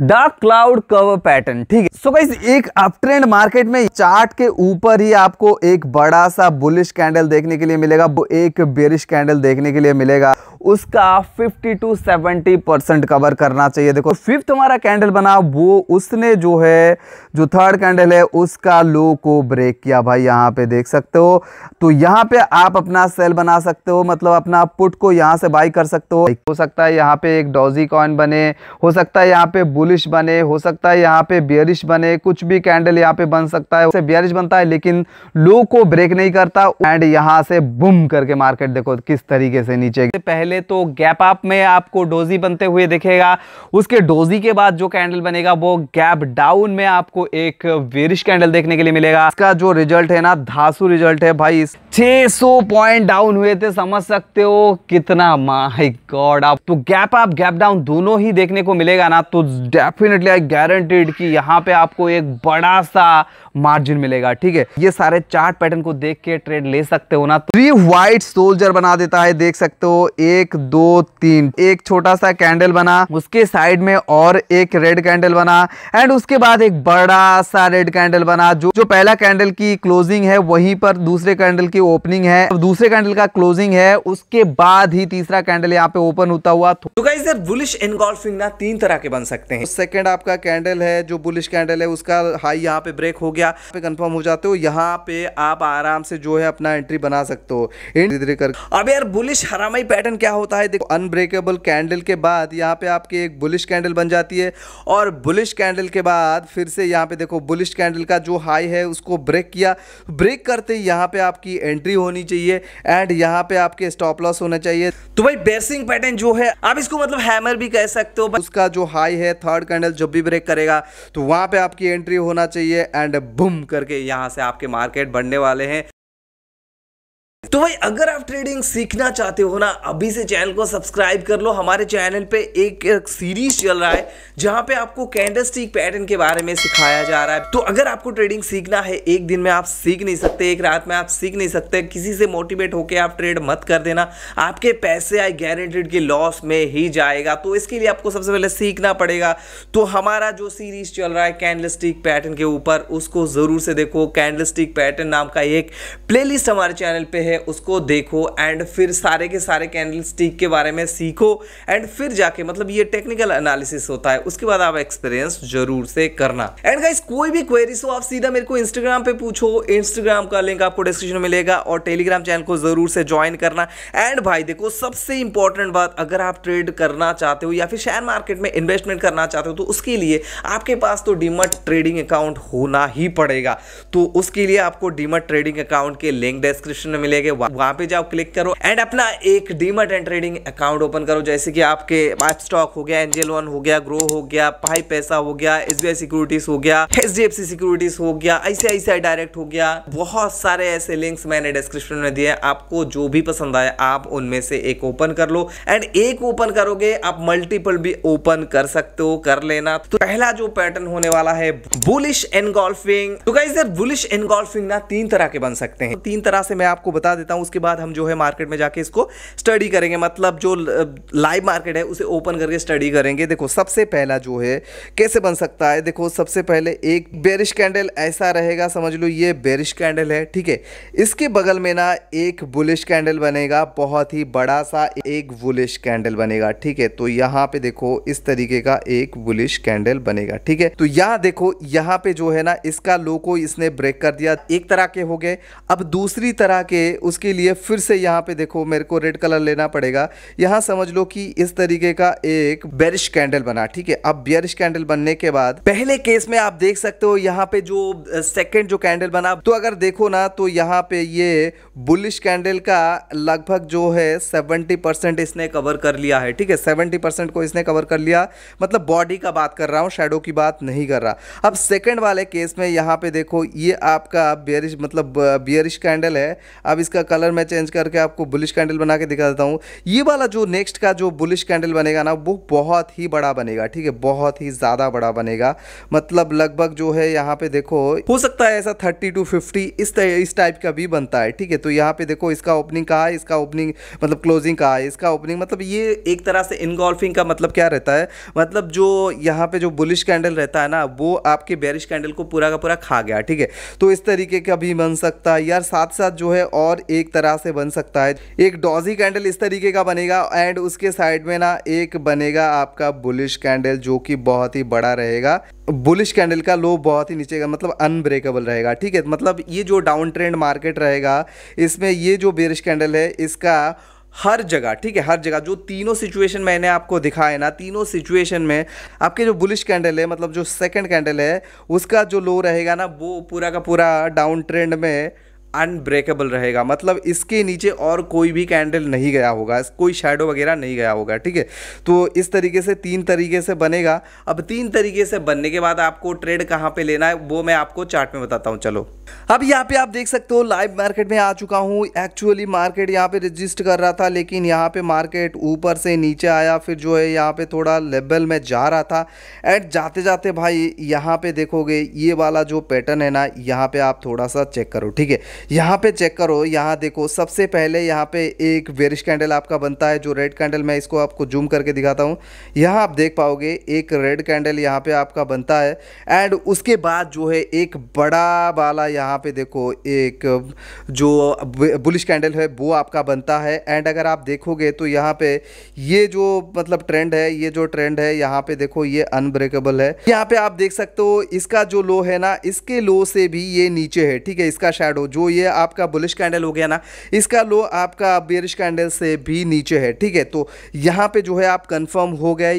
dark cloud cover pattern ठीक है so guys एक अप ट्रेंड मार्केट में चार्ट के ऊपर ही आपको एक बड़ा सा बुलिश कैंडल देखने के लिए मिलेगा एक बेरिश कैंडल देखने के लिए मिलेगा उसका 50 टू 70 परसेंट कवर करना चाहिए देखो फिफ्थ हमारा कैंडल बना वो उसने जो है जो थर्ड कैंडल है उसका लो को ब्रेक किया भाई यहाँ पे देख सकते हो तो यहाँ पे आप अपना सेल बना सकते हो मतलब अपना पुट को यहाँ से बाई कर सकते हो हो सकता है यहाँ पे एक डॉजी कॉइन बने हो सकता है यहाँ पे बुलिश बने हो सकता है यहाँ पे बियरिश बने कुछ भी कैंडल यहाँ पे बन सकता है बियरिश बनता है लेकिन लो को ब्रेक नहीं करता एंड यहाँ से बुम करके मार्केट देखो किस तरीके से नीचे पहले पहले तो गैप अप में आपको डोजी बनते हुए दिखेगा उसके डोजी के बाद जो कैंडल बनेगा वो गैप डाउन में आपको एक वेरिश कैंडल देखने के लिए मिलेगा इसका जो रिजल्ट है ना धासु रिजल्ट है भाई 600 पॉइंट डाउन हुए थे समझ सकते हो कितना माय गॉड आप तो गैप अप गैप डाउन दोनों ही देखने को मिलेगा ना तो डेफिनेटली आई गारंटेड कि यहाँ पे आपको एक बड़ा सा मार्जिन मिलेगा ठीक है ये सारे चार्ट पैटर्न को देख के ट्रेड ले सकते हो ना थ्री व्हाइट सोल्जर बना देता है देख सकते हो एक दो तीन एक छोटा सा कैंडल बना उसके साइड में और एक रेड कैंडल बना एंड उसके बाद एक बड़ा सा रेड कैंडल बना जो जो पहला कैंडल की क्लोजिंग है वहीं पर दूसरे कैंडल की ओपनिंग है दूसरे कैंडल का क्लोजिंग है उसके बाद ही तीसरा कैंडल यहाँ पे ओपन होता हुआ तो गाइस बुलिश एनगोल्फिंग ना तीन तरह के बन सकते हैं सेकंड आपका कैंडल है जो बुलिश कैंडल है उसका हाई यहाँ पे ब्रेक हो गया पे कंफर्म हो जाते हो यहाँ पे आप आराम से जो है अपना एंट्री बना सकते हो धीरे धीरे कर अब यार बुलिश हरामाई पैटर्न क्या होता है देखो अनब्रेकेबल कैंडल के बाद यहाँ पे आपके एक बुलिश कैंडल बन जाती है और बुलिश कैंडल के बाद फिर से यहाँ पे देखो बुलिश कैंडल का जो हाई है उसको ब्रेक किया ब्रेक करते यहाँ पे आपकी एंट्री होनी चाहिए एंड यहाँ पे आपके स्टॉप लॉस होना चाहिए तो भाई बेसिंग पैटर्न जो है आप इसको मतलब हैमर भी कह सकते हो उसका जो हाई है थर्ड कैंडल जब भी ब्रेक करेगा तो वहां पे आपकी एंट्री होना चाहिए एंड बुम करके यहाँ से आपके मार्केट बढ़ने वाले हैं तो भाई अगर आप ट्रेडिंग सीखना चाहते हो ना अभी से चैनल को सब्सक्राइब कर लो हमारे चैनल पे एक, एक सीरीज चल रहा है जहां पे आपको कैंडलस्टिक पैटर्न के बारे में सिखाया जा रहा है तो अगर आपको ट्रेडिंग सीखना है एक दिन में आप सीख नहीं सकते एक रात में आप सीख नहीं सकते किसी से मोटिवेट होकर आप ट्रेड मत कर देना आपके पैसे आए गारंटेड के लॉस में ही जाएगा तो इसके लिए आपको सबसे पहले सीखना पड़ेगा तो हमारा जो सीरीज चल रहा है कैंडलस्टिक पैटर्न के ऊपर उसको जरूर से देखो कैंडलस्टिक पैटर्न नाम का एक प्लेलिस्ट हमारे चैनल पे है हैं उसको देखो एंड फिर सारे के सारे कैंडल स्टिक के बारे में सीखो एंड फिर जाके मतलब ये टेक्निकल एनालिसिस होता है उसके बाद आप एक्सपीरियंस जरूर से करना एंड गाइस कोई भी क्वेरीज हो आप सीधा मेरे को इंस्टाग्राम पे पूछो इंस्टाग्राम का लिंक आपको डिस्क्रिप्शन में मिलेगा और टेलीग्राम चैनल को जरूर से ज्वाइन करना एंड भाई देखो सबसे इंपॉर्टेंट बात अगर आप ट्रेड करना चाहते हो या फिर शेयर मार्केट में इन्वेस्टमेंट करना चाहते हो तो उसके लिए आपके पास तो डीमट ट्रेडिंग अकाउंट होना ही पड़ेगा तो उसके लिए आपको डीमट ट्रेडिंग अकाउंट के लिंक डिस्क्रिप्शन में मिलेगा जगह वहां पे जाओ क्लिक करो एंड अपना एक demat and trading account open करो जैसे कि आपके पाइप स्टॉक हो गया एंजल वन हो गया ग्रो हो गया पाई पैसा हो गया एस सिक्योरिटीज हो गया एच सिक्योरिटीज हो गया ऐसे डायरेक्ट हो गया बहुत सारे ऐसे लिंक्स मैंने डिस्क्रिप्शन में दिए आपको जो भी पसंद आए आप उनमें से एक ओपन कर लो एंड एक ओपन करोगे आप मल्टीपल भी ओपन कर सकते हो कर लेना तो पहला जो पैटर्न होने वाला है बुलिश एनगोल्फिंग तो बुलिश एनगोल्फिंग ना तीन तरह के बन सकते हैं तीन तरह से मैं आपको बता बता देता हूँ उसके बाद हम जो है मार्केट में जाके इसको स्टडी करेंगे मतलब जो लाइव मार्केट है उसे ओपन करके स्टडी करेंगे देखो सबसे पहला जो है कैसे बन सकता है देखो सबसे पहले एक बेरिश कैंडल ऐसा रहेगा समझ लो ये बेरिश कैंडल है ठीक है इसके बगल में ना एक बुलिश कैंडल बनेगा बहुत ही बड़ा सा एक बुलिश कैंडल बनेगा ठीक है तो यहाँ पे देखो इस तरीके का एक बुलिश कैंडल बनेगा ठीक है तो यहाँ देखो यहाँ पे जो है ना इसका लो को इसने ब्रेक कर दिया एक तरह के हो गए अब दूसरी तरह के उसके लिए फिर से यहाँ पे देखो मेरे को रेड कलर लेना पड़ेगा यहाँ समझ लो कि इस तरीके का एक बेरिश कैंडल बना ठीक है अब बेरिश कैंडल बनने के बाद पहले केस में आप देख सकते हो यहाँ पे जो सेकेंड जो कैंडल बना तो अगर देखो ना तो यहाँ पे ये बुलिश कैंडल का लगभग जो है सेवेंटी परसेंट इसने कवर कर लिया है ठीक है सेवेंटी परसेंट को इसने कवर कर लिया मतलब बॉडी का बात कर रहा हूँ शेडो की बात नहीं कर रहा अब सेकेंड वाले केस में यहाँ पे देखो ये आपका बियरिश मतलब बियरिश कैंडल है अब इसका कलर मैं चेंज करके आपको बुलिश कैंडल बना के दिखा देता हूँ ये वाला जो नेक्स्ट का जो बुलिश कैंडल बनेगा ना वो बहुत ही बड़ा बनेगा ठीक है बहुत ही ज़्यादा बड़ा बनेगा मतलब लगभग जो है यहाँ पे देखो हो सकता है ऐसा थर्टी टू फिफ्टी इस इस टाइप का भी बनता है ठीक है तो यहाँ पे देखो इसका ओपनिंग कहा है इसका ओपनिंग मतलब क्लोजिंग कहा है इसका ओपनिंग मतलब ये एक तरह से इनगोल्फिंग का मतलब क्या रहता है मतलब जो यहाँ पे जो बुलिश कैंडल रहता है ना वो आपके बैरिश कैंडल को पूरा का पूरा खा गया ठीक है तो इस तरीके का भी बन सकता है यार साथ साथ जो है और और एक तरह से बन सकता है एक डॉजी कैंडल इस तरीके का बनेगा एंड उसके साइड में ना एक बनेगा आपका बुलिश कैंडल जो कि बहुत ही बड़ा रहेगा बुलिश कैंडल का लो बहुत ही नीचे का मतलब अनब्रेकेबल रहेगा ठीक है मतलब ये जो डाउन ट्रेंड मार्केट रहेगा इसमें ये जो बेरिश कैंडल है इसका हर जगह ठीक है हर जगह जो तीनों सिचुएशन मैंने आपको दिखाए ना तीनों सिचुएशन में आपके जो बुलिश कैंडल है मतलब जो सेकंड कैंडल है उसका जो लो रहेगा ना वो पूरा का पूरा डाउन ट्रेंड में अनब्रेकेबल रहेगा मतलब इसके नीचे और कोई भी कैंडल नहीं गया होगा कोई शेडो वगैरह नहीं गया होगा ठीक है तो इस तरीके से तीन तरीके से बनेगा अब तीन तरीके से बनने के बाद आपको ट्रेड कहाँ पे लेना है वो मैं आपको चार्ट में बताता हूँ चलो अब यहाँ पे आप देख सकते हो लाइव मार्केट में आ चुका हूँ एक्चुअली मार्केट यहाँ पे रजिस्ट कर रहा था लेकिन यहाँ पे मार्केट ऊपर से नीचे आया फिर जो है यहाँ पे थोड़ा लेवल में जा रहा था एंड जाते जाते भाई यहाँ पे देखोगे ये वाला जो पैटर्न है ना यहाँ पे आप थोड़ा सा चेक करो ठीक है यहाँ पे चेक करो यहाँ देखो सबसे पहले यहाँ पे एक वेरिश कैंडल आपका बनता है जो रेड कैंडल मैं इसको आपको जूम करके दिखाता हूँ यहाँ आप देख पाओगे एक रेड कैंडल यहाँ पे आपका बनता है एंड उसके बाद जो है एक बड़ा वाला यहाँ पे देखो एक जो बुलिश कैंडल है वो आपका बनता है एंड अगर आप देखोगे तो यहाँ पे ये जो मतलब ट्रेंड है ये जो ट्रेंड है यहाँ पे देखो ये अनब्रेकेबल है यहाँ पे आप देख सकते हो इसका जो लो है ना इसके लो से भी ये नीचे है ठीक है इसका शेडो जो ये आपका बुलिश कैंडल हो गया ना इसका लो आपका बेरिश कैंडल से भी नीचे है ठीक है तो यहाँ पे जो है आप कंफर्म हो गए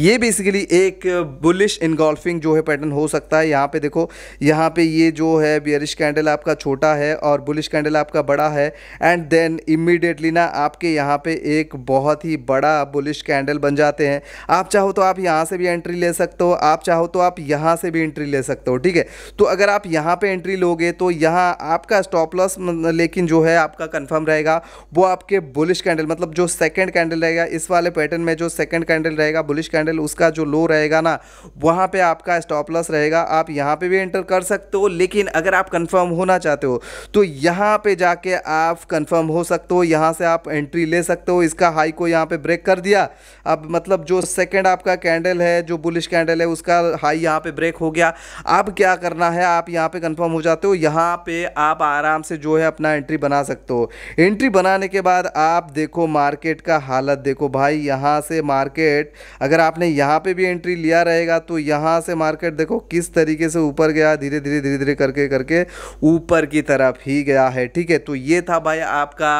ये बेसिकली एक बुलिश इनगोल्फिंग जो है पैटर्न हो सकता है यहाँ पे देखो यहाँ पे ये जो है बियरिश कैंडल आपका छोटा है और बुलिश कैंडल आपका बड़ा है एंड देन इमिडिएटली ना आपके यहाँ पे एक बहुत ही बड़ा बुलिश कैंडल बन जाते हैं आप चाहो तो आप यहाँ से भी एंट्री ले सकते हो आप चाहो तो आप यहाँ से भी एंट्री ले सकते हो ठीक है तो अगर आप यहाँ पर एंट्री लोगे तो यहाँ आपका स्टॉक स्टॉप लॉस लेकिन जो है आपका कंफर्म रहेगा वो आपके बुलिश कैंडल मतलब जो सेकंड कैंडल रहेगा इस वाले पैटर्न में जो सेकंड कैंडल रहेगा बुलिश कैंडल उसका जो लो रहेगा ना वहाँ पे आपका स्टॉप लॉस रहेगा आप यहाँ पे भी एंटर कर सकते हो लेकिन अगर आप कन्फर्म होना चाहते हो तो यहाँ पर जाके आप कन्फर्म हो सकते हो यहाँ से आप एंट्री ले सकते हो इसका हाई को यहाँ पर ब्रेक कर दिया अब मतलब जो सेकेंड आपका कैंडल है जो बुलिश कैंडल है उसका हाई यहाँ पे ब्रेक हो गया अब क्या करना है आप यहाँ पे कंफर्म हो जाते हो यहाँ पे आप आ आराम से जो है अपना एंट्री बना सकते हो एंट्री बनाने के बाद आप देखो मार्केट का हालत देखो भाई यहाँ से मार्केट अगर आपने यहाँ पे भी एंट्री लिया रहेगा तो यहाँ से मार्केट देखो किस तरीके से ऊपर गया धीरे धीरे धीरे धीरे करके करके ऊपर की तरफ ही गया है ठीक है तो ये था भाई आपका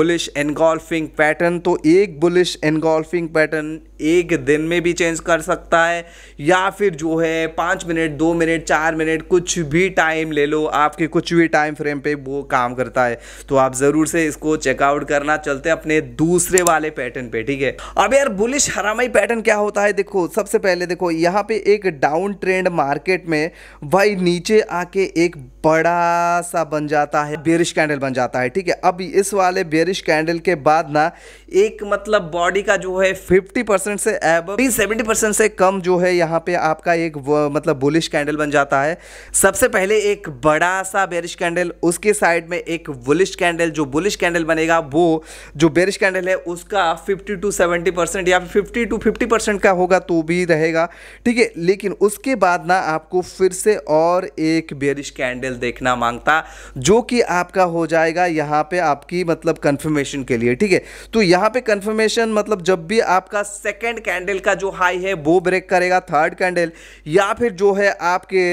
बुलिश एनगोल्फिंग पैटर्न तो एक बुलिश एनगोल्फिंग पैटर्न एक दिन में भी चेंज कर सकता है या फिर जो है पाँच मिनट दो मिनट चार मिनट कुछ भी टाइम ले लो आपके कुछ भी टाइम फ्रेम इंस्टाग्राम पे वो काम करता है तो आप ज़रूर से इसको चेकआउट करना चलते हैं अपने दूसरे वाले पैटर्न पे ठीक है अब यार बुलिश हरामई पैटर्न क्या होता है देखो सबसे पहले देखो यहाँ पे एक डाउन ट्रेंड मार्केट में भाई नीचे आके एक बड़ा सा बन जाता है बेरिश कैंडल बन जाता है ठीक है अब इस वाले बेरिश कैंडल के बाद ना एक मतलब बॉडी का जो है 50 परसेंट से एब सेवेंटी परसेंट से कम जो है यहाँ पे आपका एक मतलब बुलिश कैंडल बन जाता है सबसे पहले एक बड़ा सा बेरिश कैंडल उसके साइड में एक बुलिश कैंडल जो बुलिश कैंडल बनेगा वो जो बेरिश कैंडल है उसका फिफ्टी टू सेवेंटी परसेंट या फिफ्टी टू फिफ्टी परसेंट का होगा तो भी रहेगा ठीक है लेकिन उसके बाद ना आपको फिर से और एक बेरिश कैंडल डिटेल देखना मांगता जो कि आपका हो जाएगा यहाँ पे आपकी मतलब कंफर्मेशन के लिए ठीक है तो यहाँ पे कंफर्मेशन मतलब जब भी आपका सेकेंड कैंडल का जो हाई है वो ब्रेक करेगा थर्ड कैंडल या फिर जो है आपके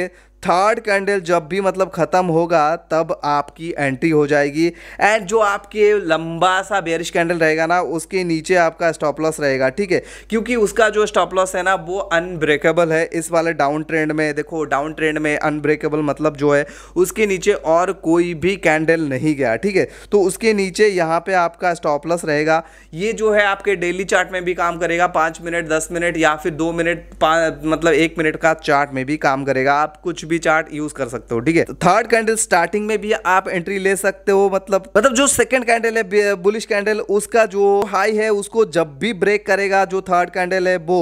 थर्ड कैंडल जब भी मतलब ख़त्म होगा तब आपकी एंट्री हो जाएगी एंड जो आपके लंबा सा बेरिश कैंडल रहेगा ना उसके नीचे आपका स्टॉप लॉस रहेगा ठीक है क्योंकि उसका जो स्टॉप लॉस है ना वो अनब्रेकेबल है इस वाले डाउन ट्रेंड में देखो डाउन ट्रेंड में अनब्रेकेबल मतलब जो है उसके नीचे और कोई भी कैंडल नहीं गया ठीक है तो उसके नीचे यहाँ पर आपका स्टॉप लॉस रहेगा ये जो है आपके डेली चार्ट में भी काम करेगा पाँच मिनट दस मिनट या फिर दो मिनट मतलब एक मिनट का चार्ट में भी काम करेगा आप कुछ भी चार्ट यूज कर सकते हो ठीक है थर्ड कैंडल स्टार्टिंग में भी आप एंट्री ले सकते हो मतलब मतलब जो सेकंड कैंडल है बुलिश कैंडल उसका जो हाई है उसको जब भी ब्रेक करेगा जो थर्ड कैंडल है वो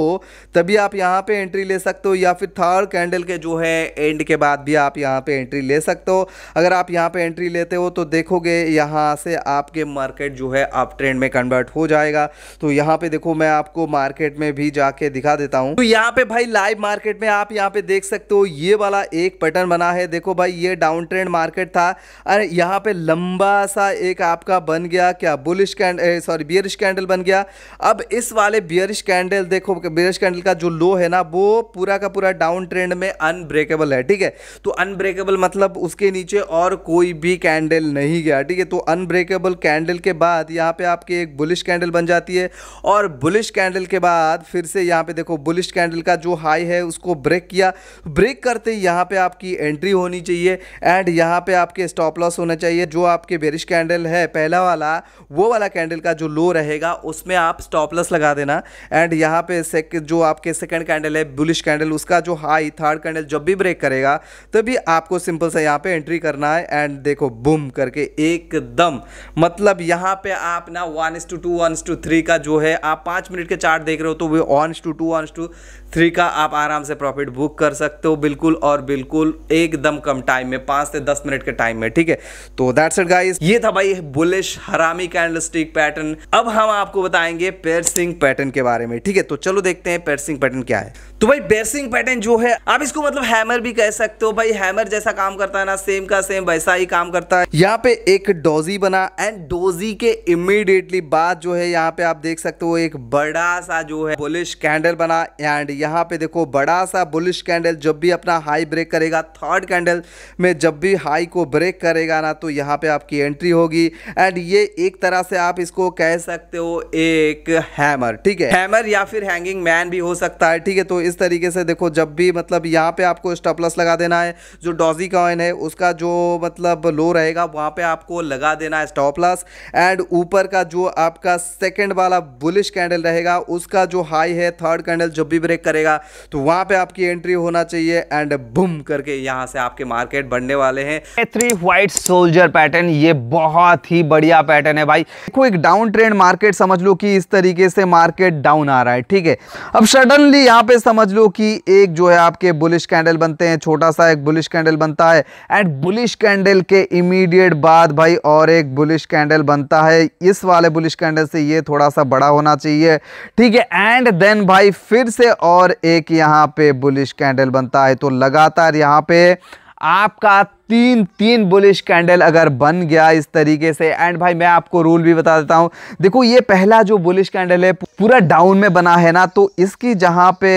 तभी आप यहाँ पे एंट्री ले सकते हो या फिर थर्ड कैंडल के जो है एंड के बाद भी आप यहाँ पे एंट्री ले सकते हो अगर आप यहाँ पे एंट्री लेते हो तो देखोगे यहाँ से आपके मार्केट जो है आप ट्रेंड में कन्वर्ट हो जाएगा तो यहाँ पे देखो मैं आपको मार्केट में भी जाके दिखा देता हूँ तो यहाँ पे भाई लाइव मार्केट में आप यहाँ पे देख सकते हो ये वाला एक पैटर्न बना है देखो भाई ये डाउन ट्रेंड मार्केट था अरे यहाँ पे लंबा सा एक आपका बन गया क्या bullish candle sorry bearish candle बन गया अब इस वाले बियरिश कैंडल देखो बियरिश कैंडल का जो लो है ना वो पूरा का पूरा डाउन ट्रेंड में अनब्रेकेबल है ठीक है तो अनब्रेकेबल मतलब उसके नीचे और कोई भी कैंडल नहीं गया ठीक है तो अनब्रेकेबल कैंडल के बाद यहाँ पर आपके एक बुलिश कैंडल बन जाती है और बुलिश कैंडल के बाद फिर से यहाँ पे देखो बुलिश कैंडल का जो हाई है उसको ब्रेक किया ब्रेक करते ही यहाँ पे आपकी एंट्री होनी चाहिए एंड यहाँ पे आपके स्टॉप लॉस होना चाहिए जो आपके बेरिश कैंडल है पहला वाला वो वाला कैंडल का जो लो रहेगा उसमें आप स्टॉप लॉस लगा देना एंड यहाँ पे सेक जो आपके सेकेंड कैंडल है बुलिश कैंडल उसका जो हाई थर्ड कैंडल जब भी ब्रेक करेगा तभी आपको सिंपल सा यहाँ पर एंट्री करना है एंड देखो बुम करके एकदम मतलब यहाँ पर आप ना one two two one two three का जो है आप पाँच मिनट के चार्ट देख रहे हो तो वे one two two one two three का आप आराम से प्रॉफिट बुक कर सकते हो बिल्कुल और बिल्कुल बिल्कुल एकदम कम टाइम में पांच से दस मिनट के टाइम में ठीक है तो दैट्स इट गाइस ये था भाई बुलिश हरामी कैंडलस्टिक पैटर्न अब हम आपको बताएंगे पेरसिंग पैटर्न के बारे में ठीक है तो चलो देखते हैं पेरसिंग पैटर्न क्या है तो भाई बेरसिंग पैटर्न जो है आप इसको मतलब हैमर भी कह सकते हो भाई हैमर जैसा काम करता है ना सेम का सेम वैसा ही काम करता है यहाँ पे एक डोजी बना एंड डोजी के इमीडिएटली बाद जो है यहाँ पे आप देख सकते हो एक बड़ा सा जो है बुलिश कैंडल बना एंड यहाँ पे देखो बड़ा सा बुलिश कैंडल जब भी अपना हाई ब्रेक ब्रेक करेगा थर्ड कैंडल में जब भी हाई को ब्रेक करेगा ना तो यहाँ पे आपकी एंट्री होगी एंड ये एक तरह से आप इसको कह सकते हो एक हैमर ठीक है हैमर या फिर हैंगिंग मैन भी हो सकता है ठीक है तो इस तरीके से देखो जब भी मतलब यहाँ पे आपको स्टॉपलस लगा देना है जो डॉजी कॉइन है उसका जो मतलब लो रहेगा वहाँ पर आपको लगा देना है स्टॉपलस एंड ऊपर का जो आपका सेकेंड वाला बुलिश कैंडल रहेगा उसका जो हाई है थर्ड कैंडल जब भी ब्रेक करेगा तो वहाँ पर आपकी एंट्री होना चाहिए एंड बुम करके यहाँ से आपके मार्केट बढ़ने वाले हैं थ्री व्हाइट सोल्जर पैटर्न ये बहुत ही बढ़िया पैटर्न है भाई देखो एक डाउन ट्रेंड मार्केट समझ लो कि इस तरीके से मार्केट डाउन आ रहा है ठीक है अब सडनली यहाँ पे समझ लो कि एक जो है आपके बुलिश कैंडल बनते हैं छोटा सा एक बुलिश कैंडल बनता है एंड बुलिश कैंडल के इमीडिएट बाद भाई और एक बुलिश कैंडल बनता है इस वाले बुलिश कैंडल से ये थोड़ा सा बड़ा होना चाहिए ठीक है एंड देन भाई फिर से और एक यहाँ पे बुलिश कैंडल बनता है तो लगातार लगातार यहाँ पे आपका तीन तीन बुलिश कैंडल अगर बन गया इस तरीके से एंड भाई मैं आपको रूल भी बता देता हूँ देखो ये पहला जो बुलिश कैंडल है पूरा डाउन में बना है ना तो इसकी जहाँ पे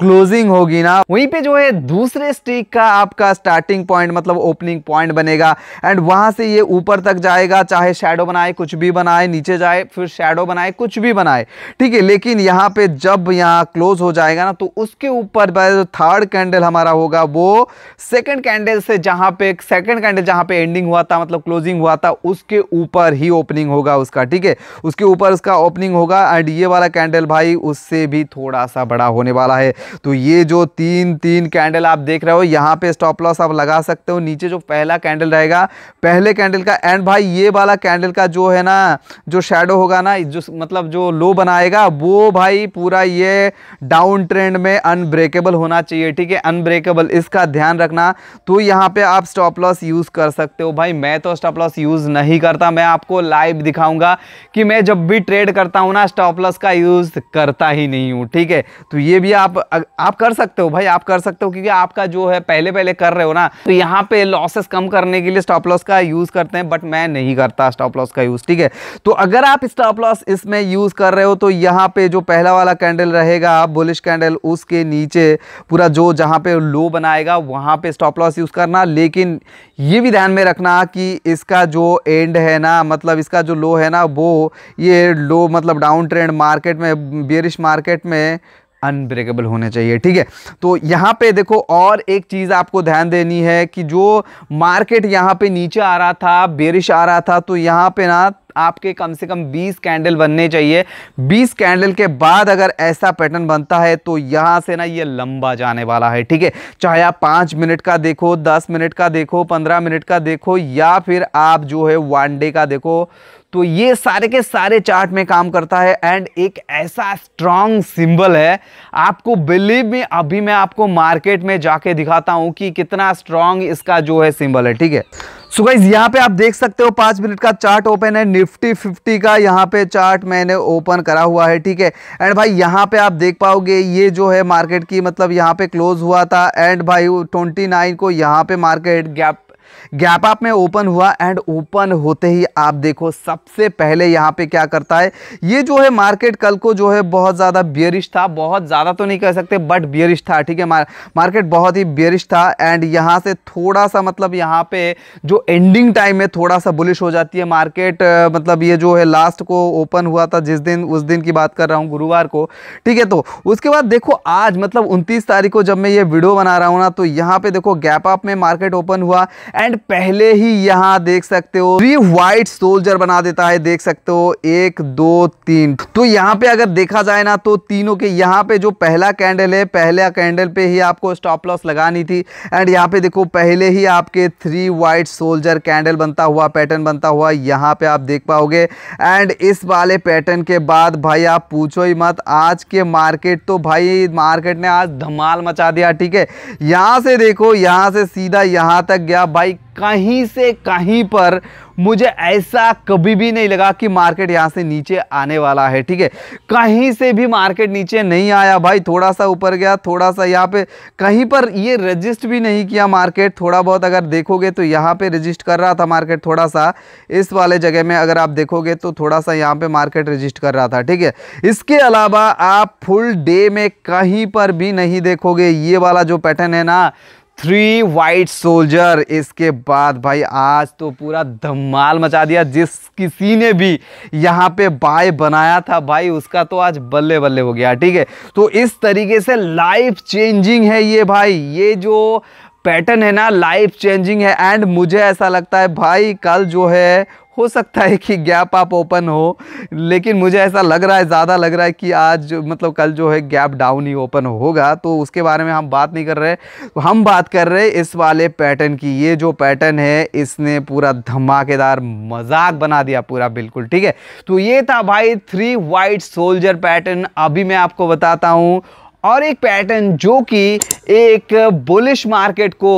क्लोजिंग होगी ना वहीं पे जो है दूसरे स्टिक का आपका स्टार्टिंग पॉइंट मतलब ओपनिंग पॉइंट बनेगा एंड वहां से ये ऊपर तक जाएगा चाहे शेडो बनाए कुछ भी बनाए नीचे जाए फिर शेडो बनाए कुछ भी बनाए ठीक है लेकिन यहाँ पे जब यहाँ क्लोज हो जाएगा ना तो उसके ऊपर जो थर्ड कैंडल हमारा होगा वो सेकेंड कैंडल से जहाँ पे सेकेंड कैंडल जहाँ पे एंडिंग हुआ था मतलब क्लोजिंग हुआ था उसके ऊपर ही ओपनिंग होगा उसका ठीक है उसके ऊपर उसका ओपनिंग होगा एंड ये वाला कैंडल भाई उससे भी थोड़ा सा बड़ा होने वाला है तो ये जो तीन तीन कैंडल आप देख रहे हो यहाँ पे स्टॉप लॉस आप लगा सकते हो नीचे जो पहला कैंडल रहेगा पहले कैंडल का एंड भाई ये वाला कैंडल का जो है ना जो शेडो होगा ना जो मतलब जो लो बनाएगा वो भाई पूरा ये डाउन ट्रेंड में अनब्रेकेबल होना चाहिए ठीक है अनब्रेकेबल इसका ध्यान रखना तो यहाँ पे आप स्टॉप लॉस यूज़ कर सकते हो भाई मैं तो स्टॉप लॉस यूज़ नहीं करता मैं आपको लाइव दिखाऊंगा कि मैं जब भी ट्रेड करता हूँ ना स्टॉप लॉस का यूज़ करता ही नहीं हूँ ठीक है तो ये भी आप आप कर सकते हो भाई आप कर सकते हो क्योंकि आपका जो है पहले पहले कर रहे हो ना तो यहाँ पे लॉसेस कम करने के लिए स्टॉप लॉस का यूज़ करते हैं बट मैं नहीं करता स्टॉप लॉस का यूज़ ठीक है तो अगर आप स्टॉप लॉस इसमें यूज़ कर रहे हो तो यहाँ पे जो पहला वाला कैंडल रहेगा बुलिश कैंडल उसके नीचे पूरा जो जहाँ पे लो बनाएगा वहाँ पे स्टॉप लॉस यूज़ करना लेकिन ये भी ध्यान में रखना कि इसका जो एंड है ना मतलब इसका जो लो है ना वो ये लो मतलब डाउन ट्रेंड मार्केट में बियरिश मार्केट में अनब्रेकेबल होने चाहिए ठीक है तो यहाँ पे देखो और एक चीज़ आपको ध्यान देनी है कि जो मार्केट यहाँ पे नीचे आ रहा था बेरिश आ रहा था तो यहाँ पे ना आपके कम से कम 20 कैंडल बनने चाहिए 20 कैंडल के बाद अगर ऐसा पैटर्न बनता है तो यहाँ से ना ये लंबा जाने वाला है ठीक है चाहे आप पाँच मिनट का देखो दस मिनट का देखो पंद्रह मिनट का देखो या फिर आप जो है वन डे का देखो तो ये सारे के सारे चार्ट में काम करता है एंड एक ऐसा स्ट्रांग सिंबल है आपको बिलीव में अभी मैं आपको मार्केट में जाके दिखाता हूं कि कितना स्ट्रांग इसका जो है सिंबल है ठीक है सो गाइज यहाँ पे आप देख सकते हो पांच मिनट का चार्ट ओपन है निफ्टी फिफ्टी का यहाँ पे चार्ट मैंने ओपन करा हुआ है ठीक है एंड भाई यहाँ पे आप देख पाओगे ये जो है मार्केट की मतलब यहाँ पे क्लोज हुआ था एंड भाई ट्वेंटी नाइन को यहाँ पे मार्केट गैप गैप अप में ओपन हुआ एंड ओपन होते ही आप देखो सबसे पहले यहाँ पे क्या करता है ये जो है मार्केट कल को जो है बहुत ज़्यादा बियरिश था बहुत ज़्यादा तो नहीं कह सकते बट बियरिश था ठीक है मार्केट बहुत ही बियरिश था एंड यहाँ से थोड़ा सा मतलब यहाँ पे जो एंडिंग टाइम में थोड़ा सा बुलिश हो जाती है मार्केट मतलब ये जो है लास्ट को ओपन हुआ था जिस दिन उस दिन की बात कर रहा हूँ गुरुवार को ठीक है तो उसके बाद देखो आज मतलब उनतीस तारीख को जब मैं ये वीडियो बना रहा हूँ ना तो यहाँ पे देखो गैप अप में मार्केट ओपन हुआ एंड पहले ही यहाँ देख सकते हो थ्री व्हाइट सोल्जर बना देता है देख सकते हो एक दो तीन तो यहाँ पे अगर देखा जाए ना तो तीनों के यहाँ पे जो पहला कैंडल है पहला कैंडल पे ही आपको स्टॉप लॉस लगानी थी एंड यहाँ पे देखो पहले ही आपके थ्री व्हाइट सोल्जर कैंडल बनता हुआ पैटर्न बनता हुआ यहाँ पे आप देख पाओगे एंड इस वाले पैटर्न के बाद भाई आप पूछो ही मत आज के मार्केट तो भाई मार्केट ने आज धमाल मचा दिया ठीक है यहाँ से देखो यहाँ से सीधा यहाँ तक गया भाई कहीं से कहीं पर मुझे ऐसा कभी भी नहीं लगा कि मार्केट यहाँ से नीचे आने वाला है ठीक है कहीं से भी मार्केट नीचे नहीं आया भाई थोड़ा सा ऊपर गया थोड़ा सा यहाँ पे कहीं पर ये रजिस्ट भी नहीं किया मार्केट थोड़ा बहुत अगर देखोगे तो यहाँ पे रजिस्ट कर रहा था मार्केट थोड़ा सा इस वाले जगह में अगर आप देखोगे तो थोड़ा सा यहाँ पर मार्केट रजिस्ट कर रहा था ठीक है इसके अलावा आप फुल डे में कहीं पर भी नहीं देखोगे ये वाला जो पैटर्न है ना थ्री वाइट सोल्जर इसके बाद भाई आज तो पूरा धमाल मचा दिया जिस किसी ने भी यहाँ पे बाय बनाया था भाई उसका तो आज बल्ले बल्ले हो गया ठीक है तो इस तरीके से लाइफ चेंजिंग है ये भाई ये जो पैटर्न है ना लाइफ चेंजिंग है एंड मुझे ऐसा लगता है भाई कल जो है हो सकता है कि गैप आप ओपन हो लेकिन मुझे ऐसा लग रहा है ज़्यादा लग रहा है कि आज मतलब कल जो है गैप डाउन ही ओपन होगा तो उसके बारे में हम बात नहीं कर रहे तो हम बात कर रहे इस वाले पैटर्न की ये जो पैटर्न है इसने पूरा धमाकेदार मजाक बना दिया पूरा बिल्कुल ठीक है तो ये था भाई थ्री वाइट सोल्जर पैटर्न अभी मैं आपको बताता हूँ और एक पैटर्न जो कि एक बुलिश मार्केट को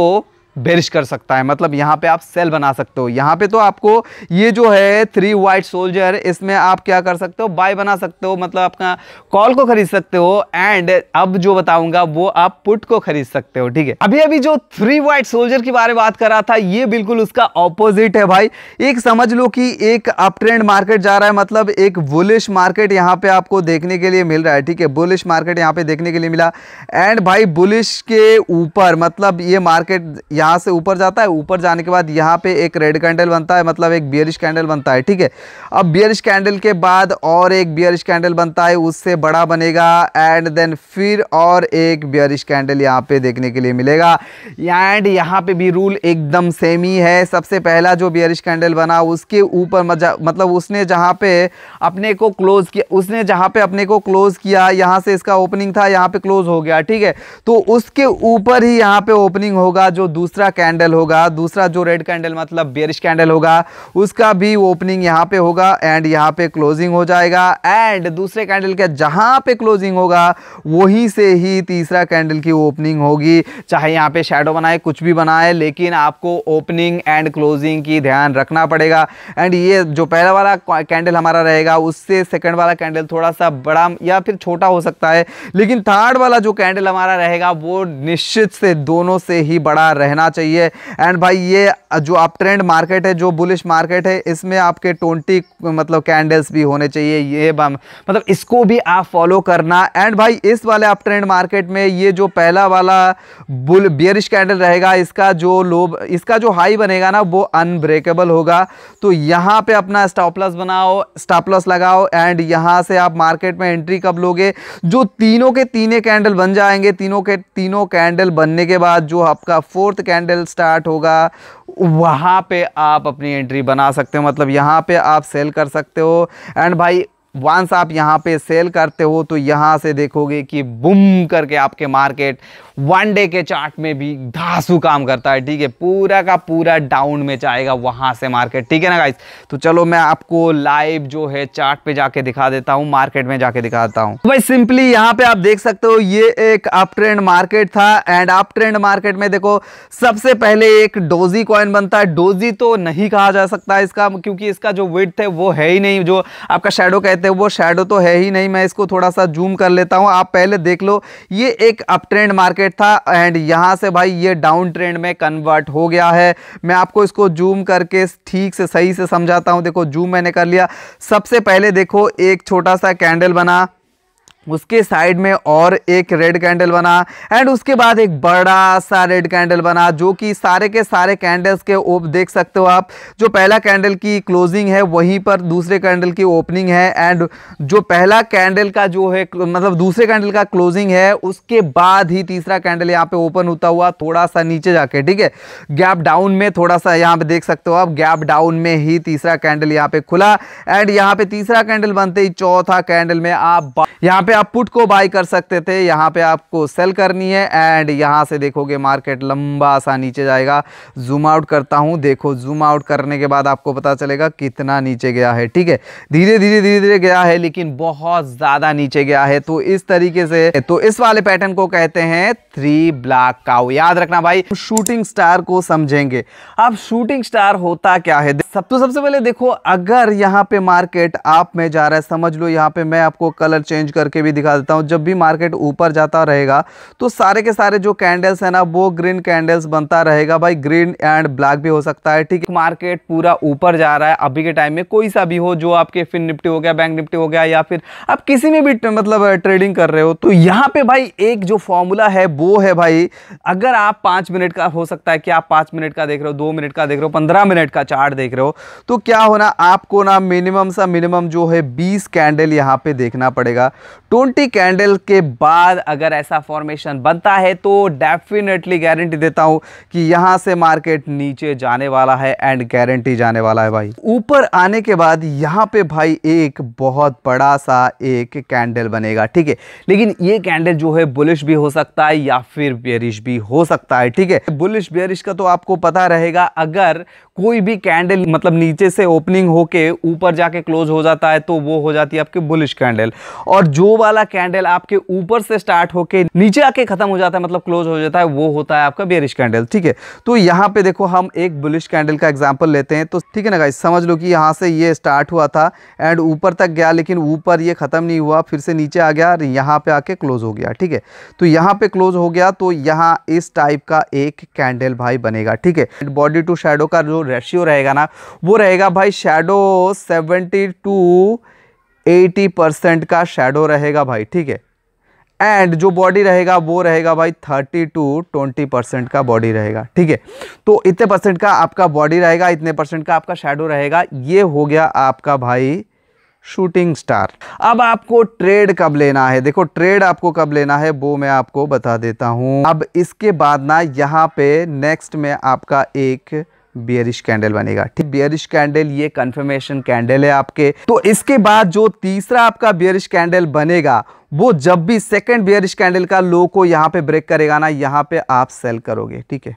बेरिश कर सकता है मतलब यहाँ पे आप सेल बना सकते हो यहाँ पे तो आपको ये जो है थ्री वाइट सोल्जर इसमें आप क्या कर सकते हो बाय बना सकते हो मतलब आपका कॉल को खरीद सकते हो एंड अब जो बताऊंगा वो आप पुट को खरीद सकते हो ठीक है अभी अभी जो थ्री वाइट सोल्जर के बारे में बात कर रहा था ये बिल्कुल उसका ऑपोजिट है भाई एक समझ लो कि एक अप ट्रेंड मार्केट जा रहा है मतलब एक बुलिश मार्केट यहाँ पे आपको देखने के लिए मिल रहा है ठीक है बुलिश मार्केट यहाँ पे देखने के लिए मिला एंड भाई बुलिश के ऊपर मतलब ये मार्केट यहाँ यहाँ से ऊपर जाता है ऊपर जाने के बाद यहाँ पे एक रेड कैंडल बनता है मतलब एक बियरिश कैंडल बनता है ठीक है अब बियरिश कैंडल के बाद और एक बियरिश कैंडल बनता है उससे बड़ा बनेगा एंड देन फिर और एक बियरिश कैंडल यहाँ पे देखने के लिए मिलेगा एंड यहाँ पे भी रूल एकदम सेम ही है सबसे पहला जो बियरिश कैंडल बना उसके ऊपर मतलब उसने जहाँ पे अपने को क्लोज़ किया उसने जहाँ पे अपने को क्लोज़ किया यहाँ से इसका ओपनिंग था यहाँ पे क्लोज़ हो गया ठीक है तो उसके ऊपर ही यहाँ पे ओपनिंग होगा जो दूसरे दूसरा कैंडल होगा दूसरा जो रेड कैंडल मतलब बेरिश कैंडल होगा उसका भी ओपनिंग यहाँ पे होगा एंड यहाँ पे क्लोजिंग हो जाएगा एंड दूसरे कैंडल के जहाँ पे क्लोजिंग होगा वहीं से ही तीसरा कैंडल की ओपनिंग होगी चाहे यहाँ पे शेडो बनाए कुछ भी बनाए लेकिन आपको ओपनिंग एंड क्लोजिंग की ध्यान रखना पड़ेगा एंड ये जो पहला वाला कैंडल हमारा रहेगा उससे सेकेंड वाला कैंडल थोड़ा सा बड़ा या फिर छोटा हो सकता है लेकिन थर्ड वाला जो कैंडल हमारा रहेगा वो निश्चित से दोनों से ही बड़ा रहना रहना चाहिए एंड भाई ये जो आप ट्रेंड मार्केट है जो बुलिश मार्केट है इसमें आपके ट्वेंटी मतलब कैंडल्स भी होने चाहिए ये बम मतलब इसको भी आप फॉलो करना एंड भाई इस वाले आप ट्रेंड मार्केट में ये जो पहला वाला बुल बियरिश कैंडल रहेगा इसका जो लो इसका जो हाई बनेगा ना वो अनब्रेकेबल होगा तो यहाँ पे अपना स्टॉपलस बनाओ स्टॉपलस लगाओ एंड यहाँ से आप मार्केट में एंट्री कब लोगे जो तीनों के तीने कैंडल बन जाएंगे तीनों के तीनों कैंडल बनने के बाद जो आपका फोर्थ कैंडल स्टार्ट होगा वहाँ पे आप अपनी एंट्री बना सकते हो मतलब यहाँ पे आप सेल कर सकते हो एंड भाई वंस आप यहाँ पे सेल करते हो तो यहाँ से देखोगे कि बुम करके आपके मार्केट वन डे के चार्ट में भी धासू काम करता है ठीक है पूरा का पूरा डाउन में जाएगा वहां से मार्केट ठीक है ना गाइस तो चलो मैं आपको लाइव जो है चार्ट पे जाके दिखा देता हूँ मार्केट में जाके दिखा देता हूँ तो भाई सिंपली यहाँ पे आप देख सकते हो ये एक अप ट्रेंड मार्केट था एंड अप ट्रेंड मार्केट में देखो सबसे पहले एक डोजी कॉइन बनता है डोजी तो नहीं कहा जा सकता इसका क्योंकि इसका जो वेट है वो है ही नहीं जो आपका शेडो कहते हैं वो शेडो तो है ही नहीं मैं इसको थोड़ा सा जूम कर लेता हूँ आप पहले देख लो ये एक अप ट्रेंड मार्केट ट्रेड था एंड यहाँ से भाई ये डाउन ट्रेंड में कन्वर्ट हो गया है मैं आपको इसको जूम करके ठीक से सही से समझाता हूँ देखो जूम मैंने कर लिया सबसे पहले देखो एक छोटा सा कैंडल बना उसके साइड में और एक रेड कैंडल बना एंड उसके बाद एक बड़ा सा रेड कैंडल बना जो कि सारे के सारे कैंडल्स के ओप देख सकते हो आप जो पहला कैंडल की क्लोजिंग है वहीं पर दूसरे कैंडल की ओपनिंग है एंड जो पहला कैंडल का जो है मतलब दूसरे कैंडल का क्लोजिंग है उसके बाद ही तीसरा कैंडल यहाँ पे ओपन होता हुआ थोड़ा सा नीचे जाके ठीक है गैप डाउन में थोड़ा सा यहाँ पे देख सकते हो आप गैप डाउन में ही तीसरा कैंडल यहाँ पे खुला एंड यहाँ पे तीसरा कैंडल बनते ही चौथा कैंडल में आप यहाँ पे आप पुट को बाई कर सकते थे यहाँ पे आपको सेल करनी है एंड यहाँ से देखोगे मार्केट लंबा सा नीचे जाएगा जूम आउट करता हूँ देखो जूम आउट करने के बाद आपको पता चलेगा कितना नीचे गया है ठीक है धीरे धीरे धीरे धीरे गया है लेकिन बहुत ज़्यादा नीचे गया है तो इस तरीके से तो इस वाले पैटर्न को कहते हैं थ्री ब्लैक काउ याद रखना भाई शूटिंग स्टार को समझेंगे अब शूटिंग स्टार होता क्या है सब तो सबसे पहले देखो अगर यहाँ पे मार्केट आप में जा रहा है समझ लो यहाँ पे मैं आपको कलर चेंज करके आपके भी दिखा देता हूँ जब भी मार्केट ऊपर जाता रहेगा तो सारे के सारे जो कैंडल्स है ना वो ग्रीन कैंडल्स बनता रहेगा भाई ग्रीन एंड ब्लैक भी हो सकता है ठीक मार्केट पूरा ऊपर जा रहा है अभी के टाइम में कोई सा भी हो जो आपके फिन निपटी हो गया बैंक निपटी हो गया या फिर आप किसी में भी मतलब ट्रेडिंग कर रहे हो तो यहाँ पे भाई एक जो फॉर्मूला है वो है भाई अगर आप पांच मिनट का हो सकता है कि आप पांच मिनट का देख रहे हो दो मिनट का देख रहे हो पंद्रह मिनट का चार्ट देख रहे हो तो क्या होना आपको ना मिनिमम सा मिनिमम जो है बीस कैंडल यहाँ पे देखना पड़ेगा ट्वेंटी कैंडल के बाद अगर ऐसा फॉर्मेशन बनता है तो डेफिनेटली गारंटी देता हूं कि यहां से मार्केट नीचे जाने वाला है एंड गारंटी जाने वाला है भाई ऊपर आने के बाद यहां पे भाई एक बहुत बड़ा सा एक कैंडल बनेगा ठीक है लेकिन ये कैंडल जो है बुलिश भी हो सकता है या फिर बेरिश भी हो सकता है ठीक है बुलिश बेरिश का तो आपको पता रहेगा अगर कोई भी कैंडल मतलब नीचे से ओपनिंग होके ऊपर जाके क्लोज हो जाता है तो वो हो जाती है आपकी बुलिश कैंडल और जो वाला कैंडल आपके ऊपर से स्टार्ट होके नीचे आके खत्म हो जाता है मतलब क्लोज हो जाता है वो होता है आपका बेरिश कैंडल ठीक है तो यहाँ पे देखो हम एक बुलिश कैंडल का एग्जाम्पल लेते हैं तो ठीक है ना गाइस समझ लो कि यहाँ से ये स्टार्ट हुआ था एंड ऊपर तक गया लेकिन ऊपर ये ख़त्म नहीं हुआ फिर से नीचे आ गया और यहाँ पे आके क्लोज हो गया ठीक है तो यहाँ पे क्लोज हो गया तो यहाँ इस टाइप का एक कैंडल भाई बनेगा ठीक है बॉडी टू शेडो का जो रेशियो रहेगा ना वो रहेगा भाई shadow seventy two eighty percent का शेडो रहेगा भाई ठीक है एंड जो बॉडी रहेगा वो रहेगा भाई थर्टी टू ट्वेंटी परसेंट का बॉडी रहेगा ठीक है तो इतने परसेंट का आपका बॉडी रहेगा इतने परसेंट का आपका शेडो रहेगा ये हो गया आपका भाई शूटिंग स्टार अब आपको ट्रेड कब लेना है देखो ट्रेड आपको कब लेना है वो मैं आपको बता देता हूं अब इसके बाद ना यहां पे नेक्स्ट में आपका एक बियरिश कैंडल बनेगा ठीक बियरिश कैंडल ये कंफर्मेशन कैंडल है आपके तो इसके बाद जो तीसरा आपका बियरिश कैंडल बनेगा वो जब भी सेकंड बियरिश कैंडल का लो को यहाँ पे ब्रेक करेगा ना यहाँ पे आप सेल करोगे ठीक है